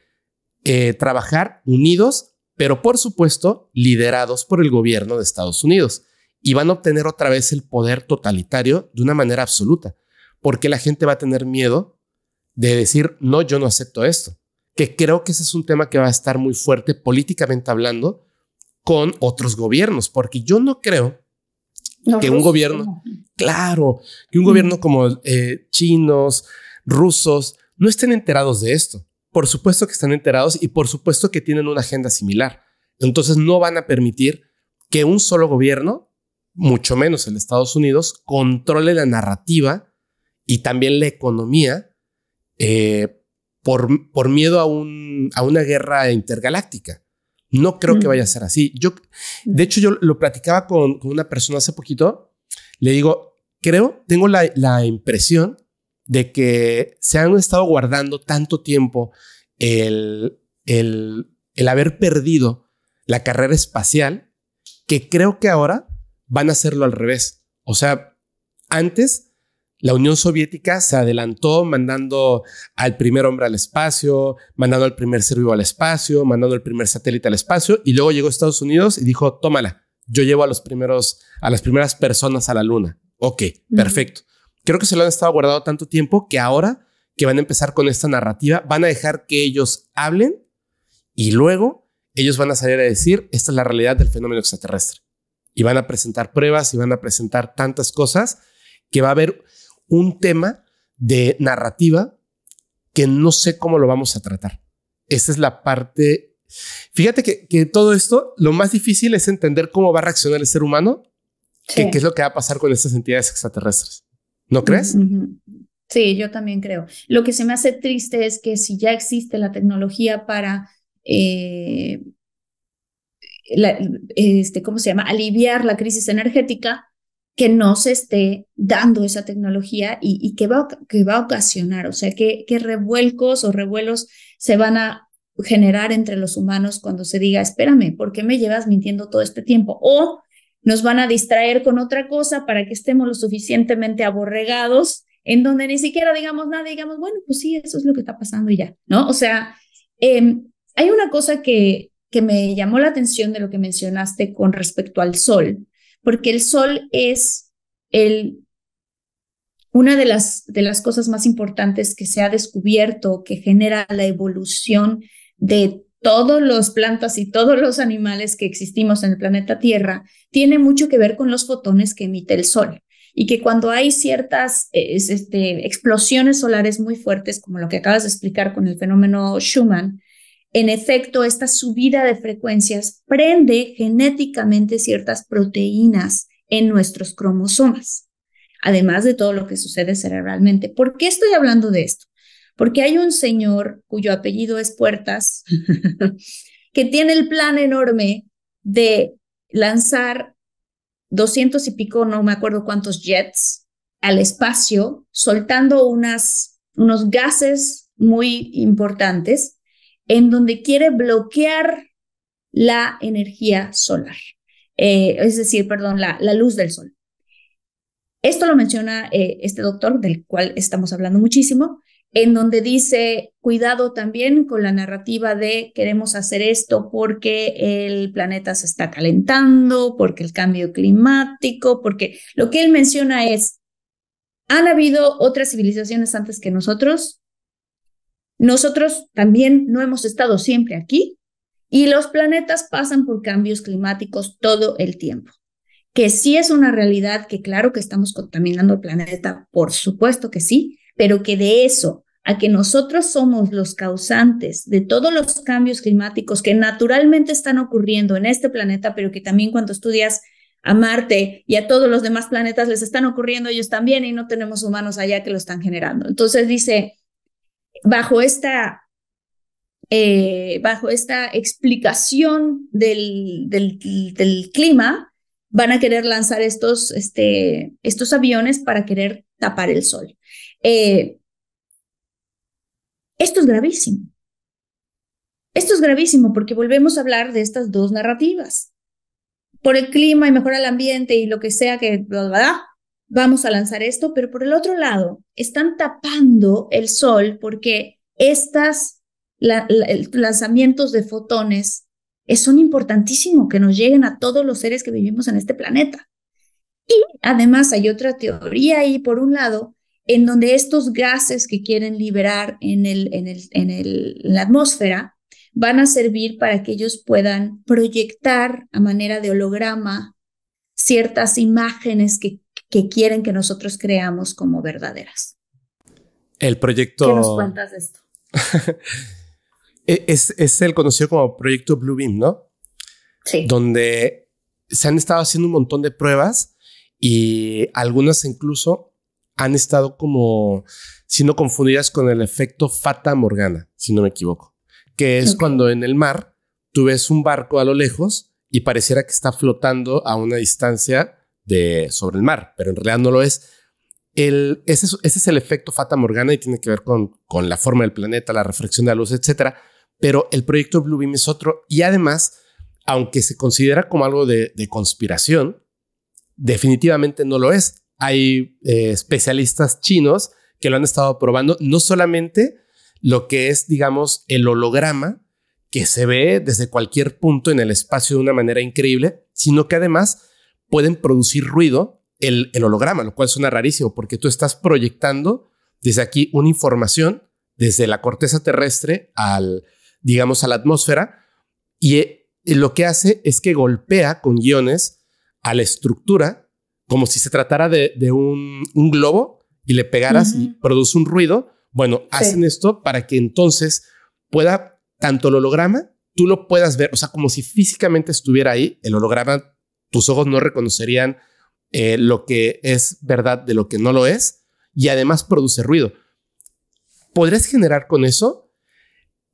eh, trabajar unidos, pero por supuesto liderados por el gobierno de Estados Unidos. Y van a obtener otra vez el poder totalitario de una manera absoluta, porque la gente va a tener miedo de decir, no, yo no acepto esto que creo que ese es un tema que va a estar muy fuerte políticamente hablando con otros gobiernos, porque yo no creo que un gobierno, claro, que un gobierno como eh, chinos, rusos, no estén enterados de esto. Por supuesto que están enterados y por supuesto que tienen una agenda similar. Entonces no van a permitir que un solo gobierno, mucho menos el Estados Unidos, controle la narrativa y también la economía eh, por, miedo a, a una guerra intergaláctica. No creo que vaya a ser así. Yo, de hecho, yo lo platicaba con, una persona hace poquito. Le digo, creo, tengo la, impresión de que se han estado guardando tanto tiempo el, el, el haber perdido la carrera espacial que creo que ahora van a hacerlo al revés. O sea, antes la Unión Soviética se adelantó mandando al primer hombre al espacio, mandando al primer ser vivo al espacio, mandando el primer satélite al espacio y luego llegó Estados Unidos y dijo, tómala, yo llevo a los primeros, a las primeras personas a la luna. Ok, perfecto. Creo que se lo han estado guardando tanto tiempo que ahora que van a empezar con esta narrativa, van a dejar que ellos hablen y luego ellos van a salir a decir, esta es la realidad del fenómeno extraterrestre. Y van a presentar pruebas y van a presentar tantas cosas que va a haber, un tema de narrativa que no sé cómo lo vamos a tratar. Esa es la parte... Fíjate que, que todo esto, lo más difícil es entender cómo va a reaccionar el ser humano, qué es lo que va a pasar con estas entidades extraterrestres. ¿No crees? Sí, yo también creo. Lo que se me hace triste es que si ya existe la tecnología para, eh, este, ¿cómo se llama? Aliviar la crisis energética, que no se esté dando esa tecnología y, que, va, que va a ocasionar, o sea, qué revuelcos o revuelos se van a generar entre los humanos cuando se diga, espérame, ¿por qué me llevas mintiendo todo este tiempo? O nos van a distraer con otra cosa para que estemos lo suficientemente aborregados en donde ni siquiera digamos nada, digamos, bueno, pues sí, eso es lo que está pasando y ya, ¿no? O sea, em, hay una cosa que, que me llamó la atención de lo que mencionaste con respecto al sol, porque el sol es el, una de las, de las cosas más importantes que se ha descubierto, que genera la evolución de todas las plantas y todos los animales que existimos en el planeta Tierra, tiene mucho que ver con los fotones que emite el sol y que cuando hay ciertas este, explosiones solares muy fuertes, como lo que acabas de explicar con el fenómeno Schumann, en efecto, esta subida de frecuencias prende genéticamente ciertas proteínas en nuestros cromosomas, además de todo lo que sucede cerebralmente. ¿Por qué estoy hablando de esto? Porque hay un señor cuyo apellido es Puertas, que tiene el plan enorme de lanzar doscientos y pico, no me acuerdo cuántos jets al espacio, soltando unas, unos gases muy importantes en donde quiere bloquear la energía solar, eh, es decir, perdón, la, luz del sol. Esto lo menciona eh, este doctor, del cual estamos hablando muchísimo, en donde dice, cuidado también con la narrativa de queremos hacer esto porque el planeta se está calentando, porque el cambio climático, porque lo que él menciona es, han habido otras civilizaciones antes que nosotros nosotros también no hemos estado siempre aquí y los planetas pasan por cambios climáticos todo el tiempo, que sí es una realidad que claro que estamos contaminando el planeta, por supuesto que sí, pero que de eso a que nosotros somos los causantes de todos los cambios climáticos que naturalmente están ocurriendo en este planeta, pero que también cuando estudias a Marte y a todos los demás planetas les están ocurriendo ellos también y no tenemos humanos allá que lo están generando. Entonces dice, bajo esta eh, bajo esta explicación del, del, clima, van a querer lanzar estos, este, estos aviones para querer tapar el sol. Eh, esto es gravísimo. Esto es gravísimo porque volvemos a hablar de estas dos narrativas. Por el clima y mejorar el ambiente y lo que sea que... ¿verdad? vamos a lanzar esto, pero por el otro lado, están tapando el sol porque estos lanzamientos de fotones eh, son importantísimos que nos lleguen a todos los seres que vivimos en este planeta. Y además hay otra teoría ahí, por un lado, en donde estos gases que quieren liberar en, el, en, el, en, el, en la atmósfera van a servir para que ellos puedan proyectar a manera de holograma ciertas imágenes que que quieren que nosotros creamos como verdaderas. El proyecto... ¿Qué nos cuentas de esto? E-, es, el conocido como proyecto Bluebeam, ¿no? Sí. Donde se han estado haciendo un montón de pruebas y algunas incluso han estado como siendo confundidas con el efecto Fata Morgana, si no me equivoco, que es cuando en el mar tú ves un barco a lo lejos y pareciera que está flotando a una distancia de, sobre el mar, pero en realidad no lo es. ese, es el efecto Fata Morgana y tiene que ver con, la forma del planeta, la reflexión de la luz, etcétera. Pero el proyecto Blue Beam es otro y además, aunque se considera como algo de, conspiración, definitivamente no lo es. Hay eh, especialistas chinos que lo han estado probando, no solamente lo que es, digamos, el holograma que se ve desde cualquier punto en el espacio de una manera increíble, sino que además pueden producir ruido el, holograma, lo cual suena rarísimo porque tú estás proyectando desde aquí una información desde la corteza terrestre al, digamos, a la atmósfera y eh, lo que hace es que golpea con guiones a la estructura como si se tratara de, un, globo y le pegaras y produce un ruido. Bueno, hacen esto para que entonces pueda tanto el holograma, tú lo puedas ver, o sea, como si físicamente estuviera ahí, el holograma tus ojos no reconocerían eh, lo que es verdad de lo que no lo es y además produce ruido. ¿Podrías generar con eso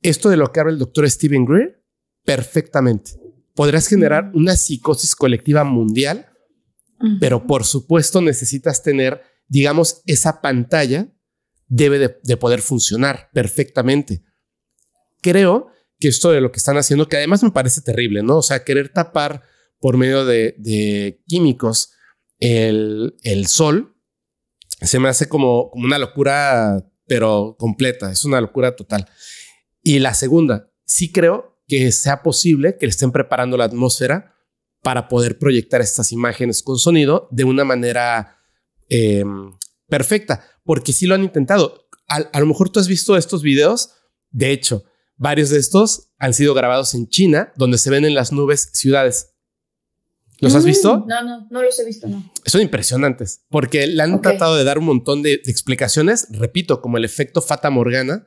esto de lo que habla el doctor Stephen Greer? Perfectamente. Podrás generar mm. una psicosis colectiva mundial, pero por supuesto necesitas tener, digamos, esa pantalla debe de, de, poder funcionar perfectamente. Creo que esto de lo que están haciendo, que además me parece terrible, ¿no? O sea, querer tapar por medio de, químicos el, sol, se me hace como, una locura, pero completa, es una locura total. Y la segunda, sí creo que sea posible que le estén preparando la atmósfera para poder proyectar estas imágenes con sonido de una manera em, perfecta, porque sí lo han intentado. a lo mejor tú has visto estos videos, de hecho, varios de estos han sido grabados en China, donde se ven en las nubes ciudades ¿Los has mm, visto? No, no, no los he visto, Son impresionantes porque le han tratado de dar un montón de, explicaciones, repito, como el efecto Fata Morgana,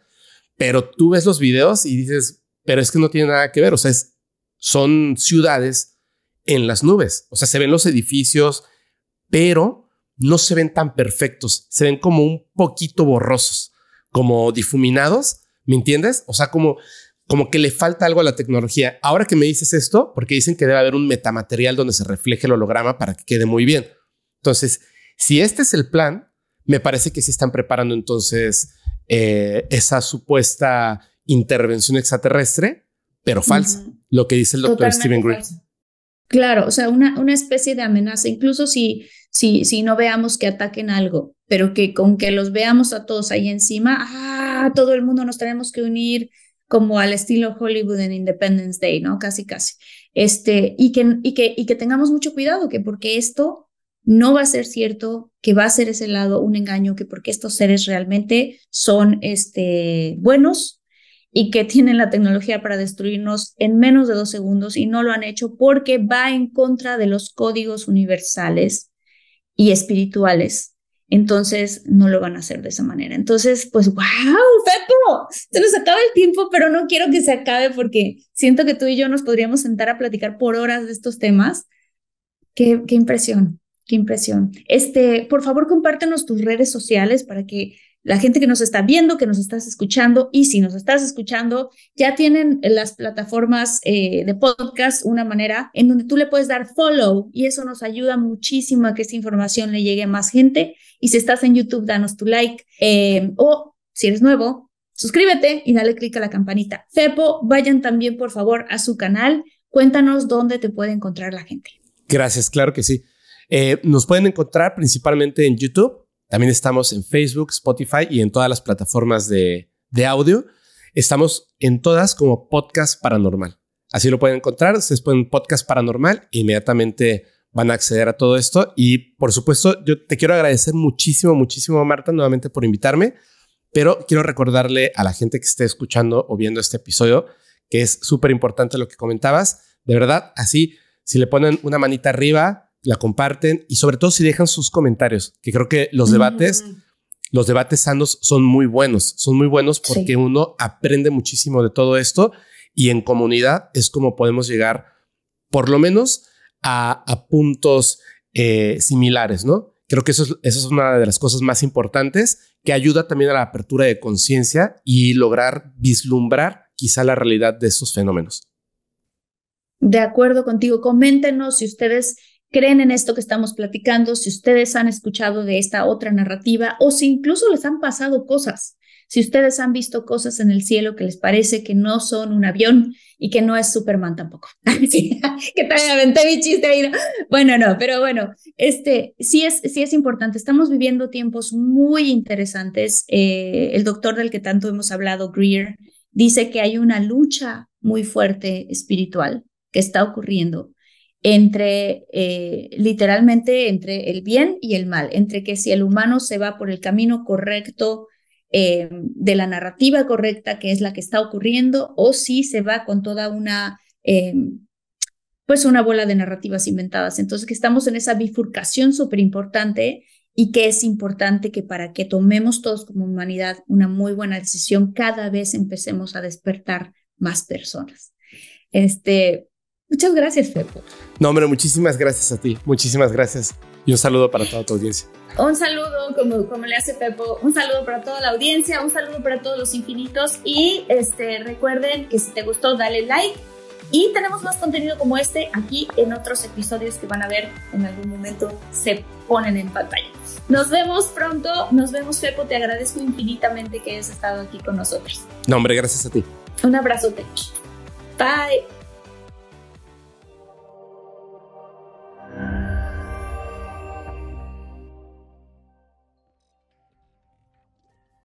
pero tú ves los videos y dices, pero es que no tiene nada que ver, o sea, es, son ciudades en las nubes, o sea, se ven los edificios, pero no se ven tan perfectos, se ven como un poquito borrosos, como difuminados, ¿me entiendes? O sea, como como que le falta algo a la tecnología. Ahora que me dices esto, porque dicen que debe haber un metamaterial donde se refleje el holograma para que quede muy bien. Entonces, si este es el plan, me parece que sí están preparando entonces eh, esa supuesta intervención extraterrestre, pero falsa, lo que dice el doctor Stephen Green. Claro, o sea, una, una, especie de amenaza, incluso si, si, si no veamos que ataquen algo, pero que con que los veamos a todos ahí encima, ah, todo el mundo nos tenemos que unir, como al estilo Hollywood en Independence Day, ¿no? Casi, casi. Este, y, que, y, que, y que tengamos mucho cuidado, que porque esto no va a ser cierto, que va a ser ese lado un engaño, que porque estos seres realmente son este, buenos y que tienen la tecnología para destruirnos en menos de dos segundos y no lo han hecho porque va en contra de los códigos universales y espirituales entonces no lo van a hacer de esa manera. Entonces, pues, wow, Pepo, se nos acaba el tiempo, pero no quiero que se acabe porque siento que tú y yo nos podríamos sentar a platicar por horas de estos temas. Qué, qué impresión, qué impresión. Este, por favor, compártenos tus redes sociales para que la gente que nos está viendo, que nos estás escuchando, y si nos estás escuchando, ya tienen las plataformas eh, de podcast una manera en donde tú le puedes dar follow y eso nos ayuda muchísimo a que esta información le llegue a más gente. Y si estás en YouTube, danos tu like eh, o si eres nuevo, suscríbete y dale clic a la campanita. Fepo, vayan también por favor a su canal. Cuéntanos dónde te puede encontrar la gente. Gracias, claro que sí. Eh, nos pueden encontrar principalmente en YouTube también estamos en Facebook, Spotify y en todas las plataformas de, audio. Estamos en todas como Podcast Paranormal. Así lo pueden encontrar. Ustedes ponen Podcast Paranormal e inmediatamente van a acceder a todo esto. Y por supuesto, yo te quiero agradecer muchísimo, muchísimo, Marta, nuevamente por invitarme. Pero quiero recordarle a la gente que esté escuchando o viendo este episodio que es súper importante lo que comentabas. De verdad, así, si le ponen una manita arriba, la comparten y sobre todo si dejan sus comentarios, que creo que los debates, los debates sanos son muy buenos, son muy buenos porque uno aprende muchísimo de todo esto y en comunidad es como podemos llegar por lo menos a, puntos eh, similares, ¿no? Creo que eso eso es una de las cosas más importantes que ayuda también a la apertura de conciencia y lograr vislumbrar quizá la realidad de estos fenómenos. De acuerdo contigo, coméntenos si ustedes creen en esto que estamos platicando, si ustedes han escuchado de esta otra narrativa o si incluso les han pasado cosas, si ustedes han visto cosas en el cielo que les parece que no son un avión y que no es Superman tampoco. que también mi chiste ahí. Bueno, no, pero bueno, este, sí, es, sí es importante. Estamos viviendo tiempos muy interesantes. Eh, el doctor del que tanto hemos hablado, Greer, dice que hay una lucha muy fuerte espiritual que está ocurriendo entre eh, literalmente entre el bien y el mal, entre que si el humano se va por el camino correcto eh, de la narrativa correcta que es la que está ocurriendo o si se va con toda una eh, pues una bola de narrativas inventadas. Entonces que estamos en esa bifurcación súper importante y que es importante que para que tomemos todos como humanidad una muy buena decisión, cada vez empecemos a despertar más personas. Este, Muchas gracias, Pepo. No, hombre, muchísimas gracias a ti. Muchísimas gracias. Y un saludo para toda tu audiencia. Un saludo, como, como le hace Pepo, un saludo para toda la audiencia, un saludo para todos los infinitos. Y este, recuerden que si te gustó, dale like. Y tenemos más contenido como este aquí en otros episodios que van a ver en algún momento se ponen en pantalla. Nos vemos pronto, nos vemos Pepo, te agradezco infinitamente que hayas estado aquí con nosotros. No, hombre, gracias a ti. Un abrazote. Bye.